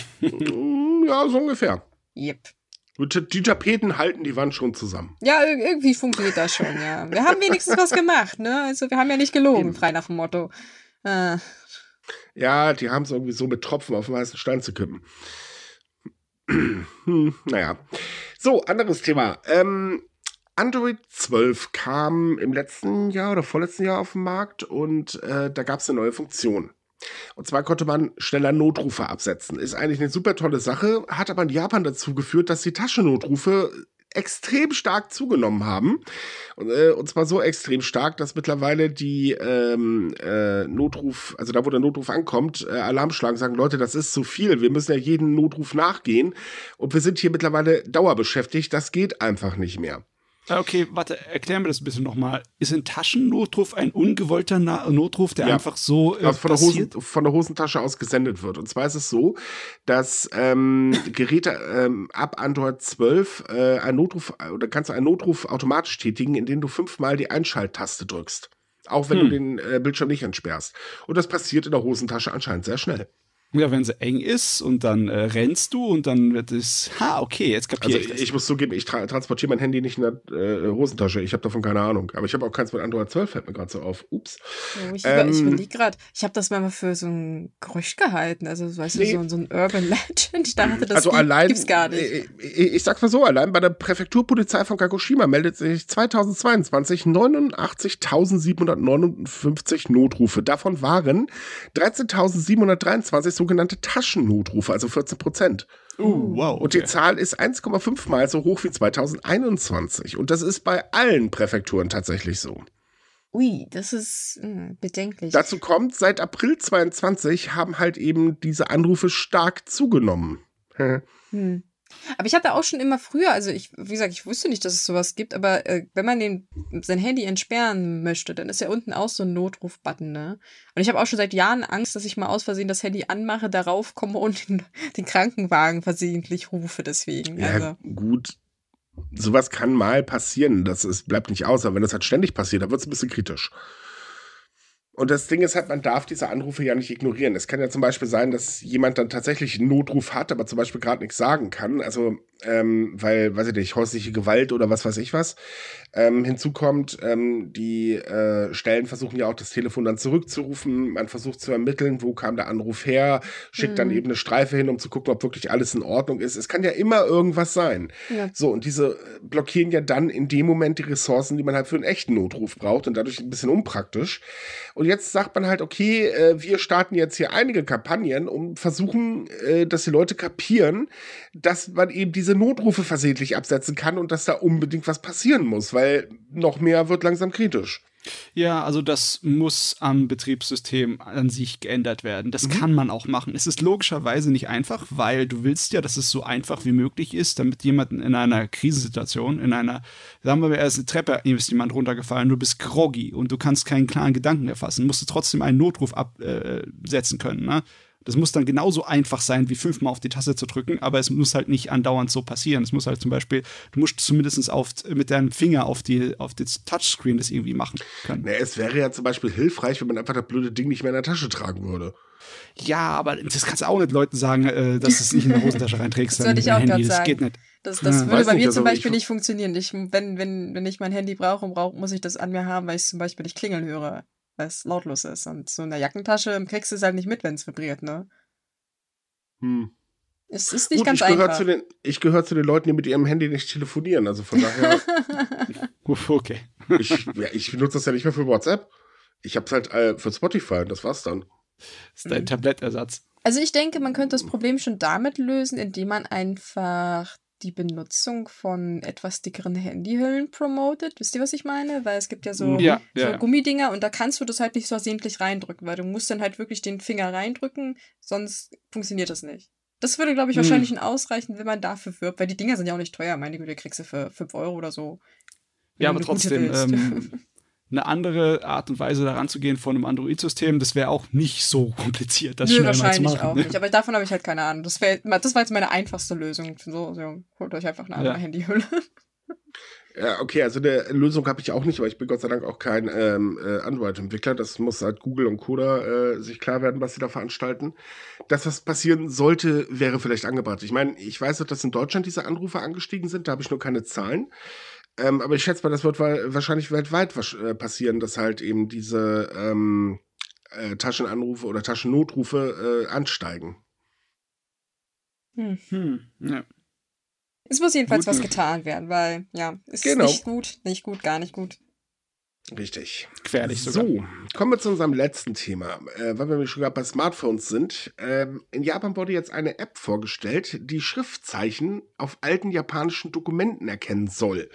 so ungefähr. Yep. Die Tapeten halten die Wand schon zusammen. Ja, irgendwie funktioniert das schon, ja. Wir haben wenigstens was gemacht, ne? Also wir haben ja nicht gelogen, frei nach dem Motto. Äh. Ja, die haben es irgendwie so mit Tropfen auf den weißen Stein zu kippen. Hm, naja. So, anderes Thema. Ähm, Android 12 kam im letzten Jahr oder vorletzten Jahr auf den Markt und äh, da gab es eine neue Funktion. Und zwar konnte man schneller Notrufe absetzen. Ist eigentlich eine super tolle Sache, hat aber in Japan dazu geführt, dass die Taschennotrufe extrem stark zugenommen haben. Und, äh, und zwar so extrem stark, dass mittlerweile die ähm, äh, Notruf, also da wo der Notruf ankommt, äh, Alarm schlagen, sagen, Leute, das ist zu viel, wir müssen ja jeden Notruf nachgehen. Und wir sind hier mittlerweile dauerbeschäftigt, das geht einfach nicht mehr. Ah, okay, warte, erklär mir das ein bisschen nochmal. Ist ein Taschennotruf ein ungewollter Na Notruf, der ja, einfach so äh, von, der Hosen, von, der Hosentasche aus gesendet wird? Und zwar ist es so, dass ähm, Geräte ähm, ab Android 12 äh, einen Notruf äh, oder kannst du einen Notruf automatisch tätigen, indem du fünfmal die Einschalttaste drückst. Auch wenn hm. du den äh, Bildschirm nicht entsperrst. Und das passiert in der Hosentasche anscheinend sehr schnell. Ja, wenn sie eng ist und dann äh, rennst du und dann wird es, ha, okay, jetzt kapiere also ich, ich muss zugeben, ich tra transportiere mein Handy nicht in der äh, Hosentasche. Ich habe davon keine Ahnung. Aber ich habe auch keins mit Android 12, fällt mir gerade so auf. Ups. Ja, ich, ähm, ich gerade, ich habe das mal für so ein Gerücht gehalten. Also, weißt nee. du, so, so, ein Urban Legend. Ich dachte, das also gibt, allein, gibt's gar nicht. Ich, äh, äh, ich, sag's mal so, allein bei der Präfekturpolizei von Kagoshima meldet sich 2022 89.759 Notrufe. Davon waren 13.723 so sogenannte Taschennotrufe, also 14 Prozent. Uh, wow. Okay. Und die Zahl ist 1,5 mal so hoch wie 2021. Und das ist bei allen Präfekturen tatsächlich so. Ui, das ist mh, hm, bedenklich. Dazu kommt, seit April 22 haben halt eben diese Anrufe stark zugenommen. hm. Aber ich hatte auch schon immer früher, also ich, wie gesagt, ich wusste nicht, dass es sowas gibt, aber äh, wenn man den, sein Handy entsperren möchte, dann ist ja unten auch so ein Notrufbutton, ne? Und ich habe auch schon seit Jahren Angst, dass ich mal aus Versehen das Handy anmache, darauf komme und den, den Krankenwagen versehentlich rufe, deswegen. Ja, also. gut. Sowas kann mal passieren, das ist, bleibt nicht aus, aber wenn das halt ständig passiert, dann wird es ein bisschen kritisch. Und das Ding ist halt, man darf diese Anrufe ja nicht ignorieren. Es kann ja zum Beispiel sein, dass jemand dann tatsächlich einen Notruf hat, aber zum Beispiel gerade nichts sagen kann. Also ähm, weil, weiß ich nicht, häusliche Gewalt oder was weiß ich was. Ähm, hinzu ähm, die äh, Stellen versuchen ja auch das Telefon dann zurückzurufen, man versucht zu ermitteln, wo kam der Anruf her, schickt mhm. dann eben eine Streife hin, um zu gucken, ob wirklich alles in Ordnung ist. Es kann ja immer irgendwas sein. Ja. So, und diese äh, blockieren ja dann in dem Moment die Ressourcen, die man halt für einen echten Notruf braucht und dadurch ein bisschen unpraktisch. Und jetzt sagt man halt, okay, äh, wir starten jetzt hier einige Kampagnen, um versuchen, äh, dass die Leute kapieren, dass man eben diese diese Notrufe versehentlich absetzen kann und dass da unbedingt was passieren muss, weil noch mehr wird langsam kritisch. Ja, also das muss am Betriebssystem an sich geändert werden. Das mhm. kann man auch machen. Es ist logischerweise nicht einfach, weil du willst ja, dass es so einfach wie möglich ist, damit jemanden in einer Krisensituation, in einer, sagen wir mal, ist eine Treppe, ist jemand runtergefallen, du bist groggy und du kannst keinen klaren Gedanken erfassen, musst du trotzdem einen Notruf absetzen können. Ne? Das muss dann genauso einfach sein, wie fünfmal auf die Tasse zu drücken, aber es muss halt nicht andauernd so passieren. Es muss halt zum Beispiel, du musst zumindest auf, mit deinem Finger auf, die, auf das Touchscreen das irgendwie machen können. Nee, es wäre ja zum Beispiel hilfreich, wenn man einfach das blöde Ding nicht mehr in der Tasche tragen würde. Ja, aber das kannst du auch nicht Leuten sagen, äh, dass du es nicht in der Hosentasche reinträgst. das sollte ich auch gerade sagen. Das geht nicht. Das, das ja, würde bei mir also zum Beispiel nicht funktionieren. Ich, wenn, wenn, wenn ich mein Handy brauche, muss ich das an mir haben, weil ich zum Beispiel nicht klingeln höre weil es lautlos ist. Und so in der Jackentasche kriegst du es halt nicht mit, wenn es vibriert, ne? Hm. Es ist nicht Gut, ganz ich einfach. Zu den, ich gehöre zu den Leuten, die mit ihrem Handy nicht telefonieren. Also von daher. ich, okay. ich, ja, ich benutze das ja nicht mehr für WhatsApp. Ich habe es halt äh, für Spotify und das war's dann. Das ist dein mhm. Tablettersatz. Also ich denke, man könnte das Problem schon damit lösen, indem man einfach die Benutzung von etwas dickeren Handyhüllen promotet. Wisst ihr, was ich meine? Weil es gibt ja so, ja, so ja. Gummidinger und da kannst du das halt nicht so versehentlich reindrücken, weil du musst dann halt wirklich den Finger reindrücken, sonst funktioniert das nicht. Das würde, glaube ich, hm. wahrscheinlich hm. ausreichen, wenn man dafür wirbt, weil die Dinger sind ja auch nicht teuer. Meine Güte, kriegst du für 5 Euro oder so. Ja, aber trotzdem, ähm, eine andere Art und Weise daran zu gehen von einem Android-System, das wäre auch nicht so kompliziert, das Nö, schnell wahrscheinlich mal zu machen. auch ne? nicht, aber davon habe ich halt keine Ahnung. Das, wär, das war jetzt meine einfachste Lösung. So, so holt euch einfach eine andere ja. Handyhülle. Ja, okay, also eine Lösung habe ich auch nicht, weil ich bin Gott sei Dank auch kein ähm, äh, Android-Entwickler. Das muss halt Google und Coda äh, sich klar werden, was sie da veranstalten. Das, was passieren sollte, wäre vielleicht angebracht. Ich meine, ich weiß, dass in Deutschland diese Anrufe angestiegen sind, da habe ich nur keine Zahlen. Ähm, aber ich schätze mal, das wird wahrscheinlich weltweit äh, passieren, dass halt eben diese ähm, äh, Taschenanrufe oder Taschennotrufe äh, ansteigen. Hm. Hm. Ja. Es muss jedenfalls gut was getan werden, weil ja, ist genau. nicht gut, nicht gut, gar nicht gut. Richtig. Querlich sogar. So, kommen wir zu unserem letzten Thema, äh, weil wir schon gerade bei Smartphones sind. Ähm, in Japan wurde jetzt eine App vorgestellt, die Schriftzeichen auf alten japanischen Dokumenten erkennen soll.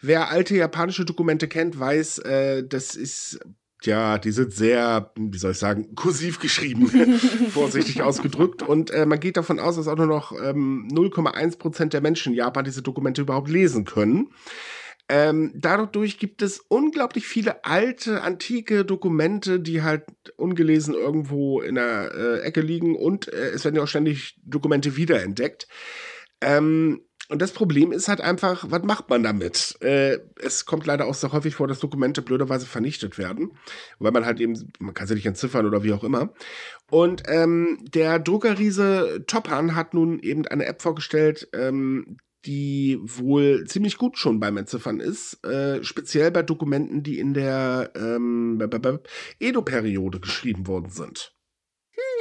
Wer alte japanische Dokumente kennt, weiß, äh, das ist ja, die sind sehr, wie soll ich sagen, kursiv geschrieben, vorsichtig ausgedrückt. Und äh, man geht davon aus, dass auch nur noch ähm, 0,1 Prozent der Menschen in Japan diese Dokumente überhaupt lesen können. Ähm, dadurch gibt es unglaublich viele alte, antike Dokumente, die halt ungelesen irgendwo in der äh, Ecke liegen und äh, es werden ja auch ständig Dokumente wiederentdeckt. Ähm, und das Problem ist halt einfach, was macht man damit? Äh, es kommt leider auch sehr häufig vor, dass Dokumente blöderweise vernichtet werden, weil man halt eben, man kann sie nicht entziffern oder wie auch immer. Und ähm, der Druckerriese Toppan hat nun eben eine App vorgestellt, ähm, die wohl ziemlich gut schon beim Entziffern ist, äh, speziell bei Dokumenten, die in der ähm, Edo-Periode geschrieben worden sind.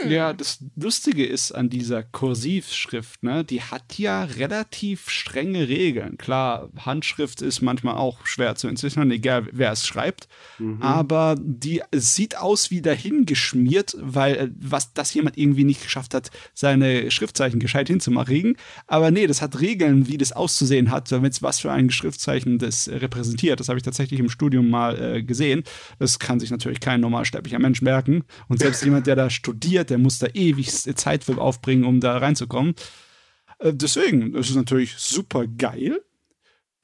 Hm. Ja, das Lustige ist an dieser Kursivschrift, ne, die hat ja relativ strenge Regeln. Klar, Handschrift ist manchmal auch schwer zu entziffern, egal wer es schreibt. Mhm. Aber die sieht aus wie dahingeschmiert, weil äh, was, dass jemand irgendwie nicht geschafft hat, seine Schriftzeichen gescheit hinzumachen. Aber nee, das hat Regeln, wie das auszusehen hat, damit was für ein Schriftzeichen das repräsentiert. Das habe ich tatsächlich im Studium mal äh, gesehen. Das kann sich natürlich kein normalsterblicher Mensch merken. Und selbst jemand, der da studiert, studiert, der muss da ewig Zeit für aufbringen, um da reinzukommen. Äh, deswegen das ist es natürlich super geil,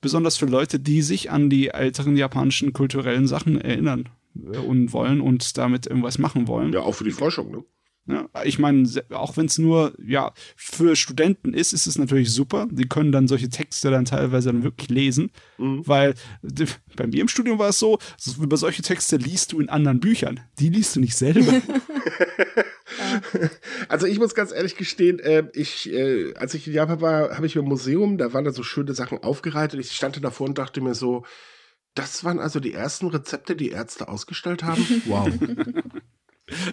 besonders für Leute, die sich an die älteren japanischen kulturellen Sachen erinnern äh, und wollen und damit irgendwas machen wollen. Ja, auch für die Forschung, ne? Ja, ich meine, auch wenn es nur ja für Studenten ist, ist es natürlich super. Die können dann solche Texte dann teilweise dann wirklich lesen, mhm. weil die, bei mir im Studium war es so, über solche Texte liest du in anderen Büchern. Die liest du nicht selber. Also ich muss ganz ehrlich gestehen, äh, ich, äh, als ich in Japan war, habe ich im Museum, da waren da so schöne Sachen aufgereiht und ich stand davor und dachte mir so, das waren also die ersten Rezepte, die Ärzte ausgestellt haben? Wow.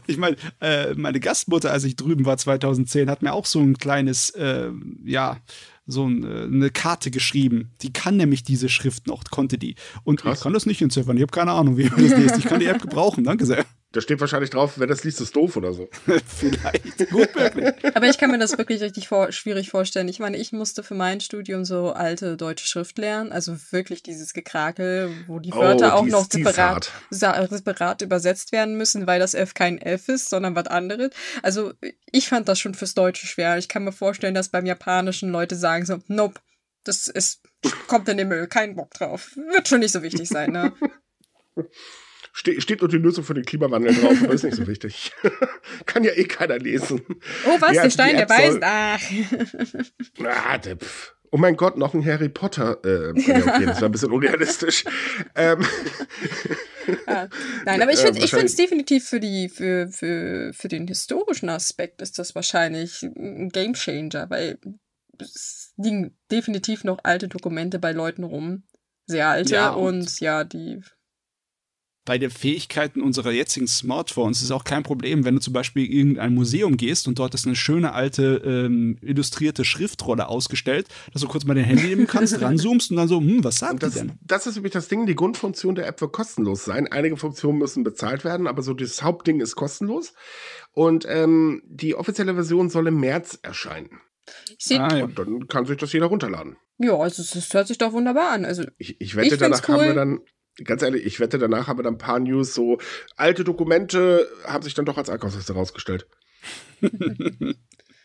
Ich meine, äh, meine Gastmutter, als ich drüben war 2010, hat mir auch so ein kleines, äh, ja, so ein, äh, eine Karte geschrieben. Die kann nämlich diese Schrift noch, konnte die. Und Krass. ich kann das nicht entziffern. Ich habe keine Ahnung, wie man das liest. Ich kann die App gebrauchen. Danke sehr. Da steht wahrscheinlich drauf, wer das liest, ist doof oder so. Vielleicht. Gut möglich. Aber ich kann mir das wirklich richtig vor schwierig vorstellen. Ich meine, ich musste für mein Studium so alte deutsche Schrift lernen. Also wirklich dieses Gekrakel, wo die oh, Wörter oh, auch dies, noch separat, separat übersetzt werden müssen, weil das F kein F ist, sondern was anderes. Also ich fand das schon fürs Deutsche schwer. Ich kann mir vorstellen, dass beim Japanischen Leute sagen so, nope, das ist, kommt in den Müll, kein Bock drauf. Wird schon nicht so wichtig sein, ne? Ste steht nur die Lösung für den Klimawandel drauf, aber ist nicht so wichtig. Kann ja eh keiner lesen. Oh, was? Ja, den Stein der beißt? Ach. ah, der, pf. Oh mein Gott, noch ein Harry Potter. Äh, okay, das war ein bisschen unrealistisch. Ähm. Ja. Ah, nein, aber ich finde es äh, definitiv für, die, für, für, für den historischen Aspekt ist das wahrscheinlich ein Gamechanger, weil es liegen definitiv noch alte Dokumente bei Leuten rum. Sehr alte ja, und, und ja, die bei den Fähigkeiten unserer jetzigen Smartphones ist es auch kein Problem, wenn du zum Beispiel in irgendein Museum gehst und dort ist eine schöne alte ähm, illustrierte Schriftrolle ausgestellt, dass du kurz mal dein Handy nehmen kannst, ranzoomst und dann so, hm, was sagt das, die denn? Das ist nämlich das Ding, die Grundfunktion der App wird kostenlos sein. Einige Funktionen müssen bezahlt werden, aber so das Hauptding ist kostenlos. Und ähm, die offizielle Version soll im März erscheinen. Ich Ah, ja. Und dann kann sich das jeder runterladen. Ja, also das hört sich doch wunderbar an. Also, ich, ich wette, ich danach cool. haben wir dann ganz ehrlich, ich wette, danach haben wir dann ein paar News, so alte Dokumente haben sich dann doch als Einkaufsliste rausgestellt. ja.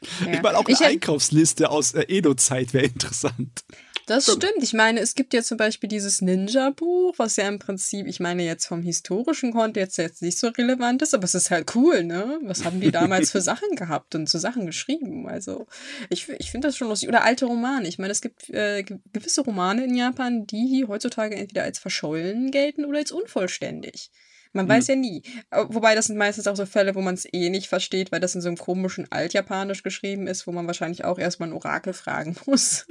Ich meine, auch eine ich Einkaufsliste aus äh, Edo-Zeit wäre interessant. Das stimmt. Ich meine, es gibt ja zum Beispiel dieses Ninja-Buch, was ja im Prinzip, ich meine, jetzt vom historischen Kontext jetzt nicht so relevant ist, aber es ist halt cool, ne? Was haben die damals für Sachen gehabt und zu Sachen geschrieben? Also, ich, ich finde das schon lustig. Oder alte Romane. Ich meine, es gibt äh, gewisse Romane in Japan, die heutzutage entweder als verschollen gelten oder als unvollständig. Man mhm. weiß ja nie. Wobei das sind meistens auch so Fälle, wo man es eh nicht versteht, weil das in so einem komischen Altjapanisch geschrieben ist, wo man wahrscheinlich auch erstmal ein Orakel fragen muss,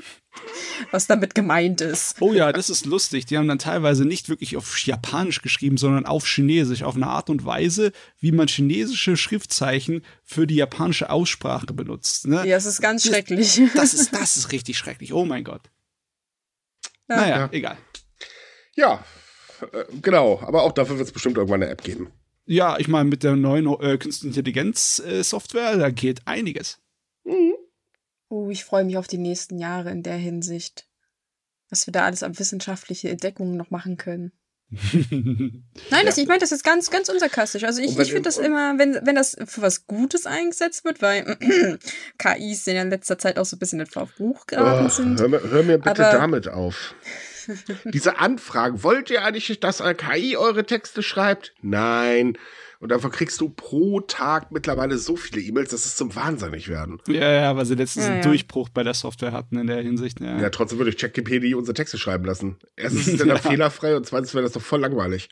was damit gemeint ist. Oh ja, das ist lustig. Die haben dann teilweise nicht wirklich auf Japanisch geschrieben, sondern auf Chinesisch, auf eine Art und Weise, wie man chinesische Schriftzeichen für die japanische Aussprache benutzt. Ne? Ja, das ist ganz das, schrecklich. Das ist, das ist richtig schrecklich. Oh mein Gott. Ja. Naja, ja. egal. Ja, äh, genau, aber auch dafür wird es bestimmt irgendwann eine App geben. Ja, ich meine, mit der neuen äh, Künstliche Intelligenz-Software, äh, da geht einiges. Mhm. Uh, ich freue mich auf die nächsten Jahre in der Hinsicht, was wir da alles an wissenschaftliche Entdeckungen noch machen können. Nein, das, ich meine, das ist ganz, ganz unsarkastisch. Also ich, ich finde das immer, wenn, wenn das für was Gutes eingesetzt wird, weil KIs sind ja in letzter Zeit auch so ein bisschen auf Buch geraten oh, sind. Hör, hör, mir bitte aber, damit auf. Diese Anfragen, wollt ihr eigentlich, dass KI eure Texte schreibt? Nein. Und davon kriegst du pro Tag mittlerweile so viele E-Mails, dass es zum Wahnsinnig werden. Ja, ja, weil sie letztens ja, einen ja. Durchbruch bei der Software hatten in der Hinsicht. Ja, ja trotzdem würde ich ChatGPT unsere Texte schreiben lassen. Erstens ist der fehlerfrei und zweitens wäre das doch voll langweilig.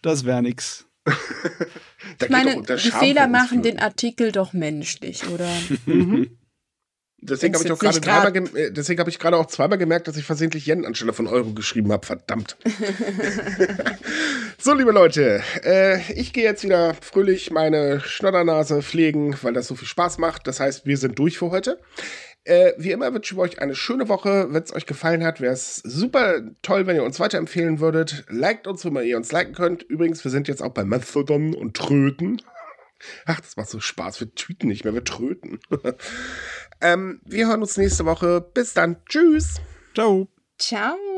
Das wäre nix. da ich meine, die Fehler machen den Artikel doch menschlich, oder? mhm. Deswegen habe ich, auch gerade dreimal äh, deswegen hab ich gerade auch zweimal gemerkt, dass ich versehentlich Yen anstelle von Euro geschrieben habe. Verdammt. so, liebe Leute, äh, ich gehe jetzt wieder fröhlich meine Schnoddernase pflegen, weil das so viel Spaß macht. Das heißt, wir sind durch für heute. Äh, wie immer wünsche ich euch eine schöne Woche. Wenn es euch gefallen hat, wäre es super toll, wenn ihr uns weiterempfehlen würdet. Liked uns, wenn ihr uns liken könnt. Übrigens, wir sind jetzt auch bei Mastodon und Tröten. Ach, das macht so Spaß. Wir tweeten nicht mehr, wir tröten. Ähm, wir hören uns nächste Woche. Bis dann. Tschüss. Ciao. Ciao.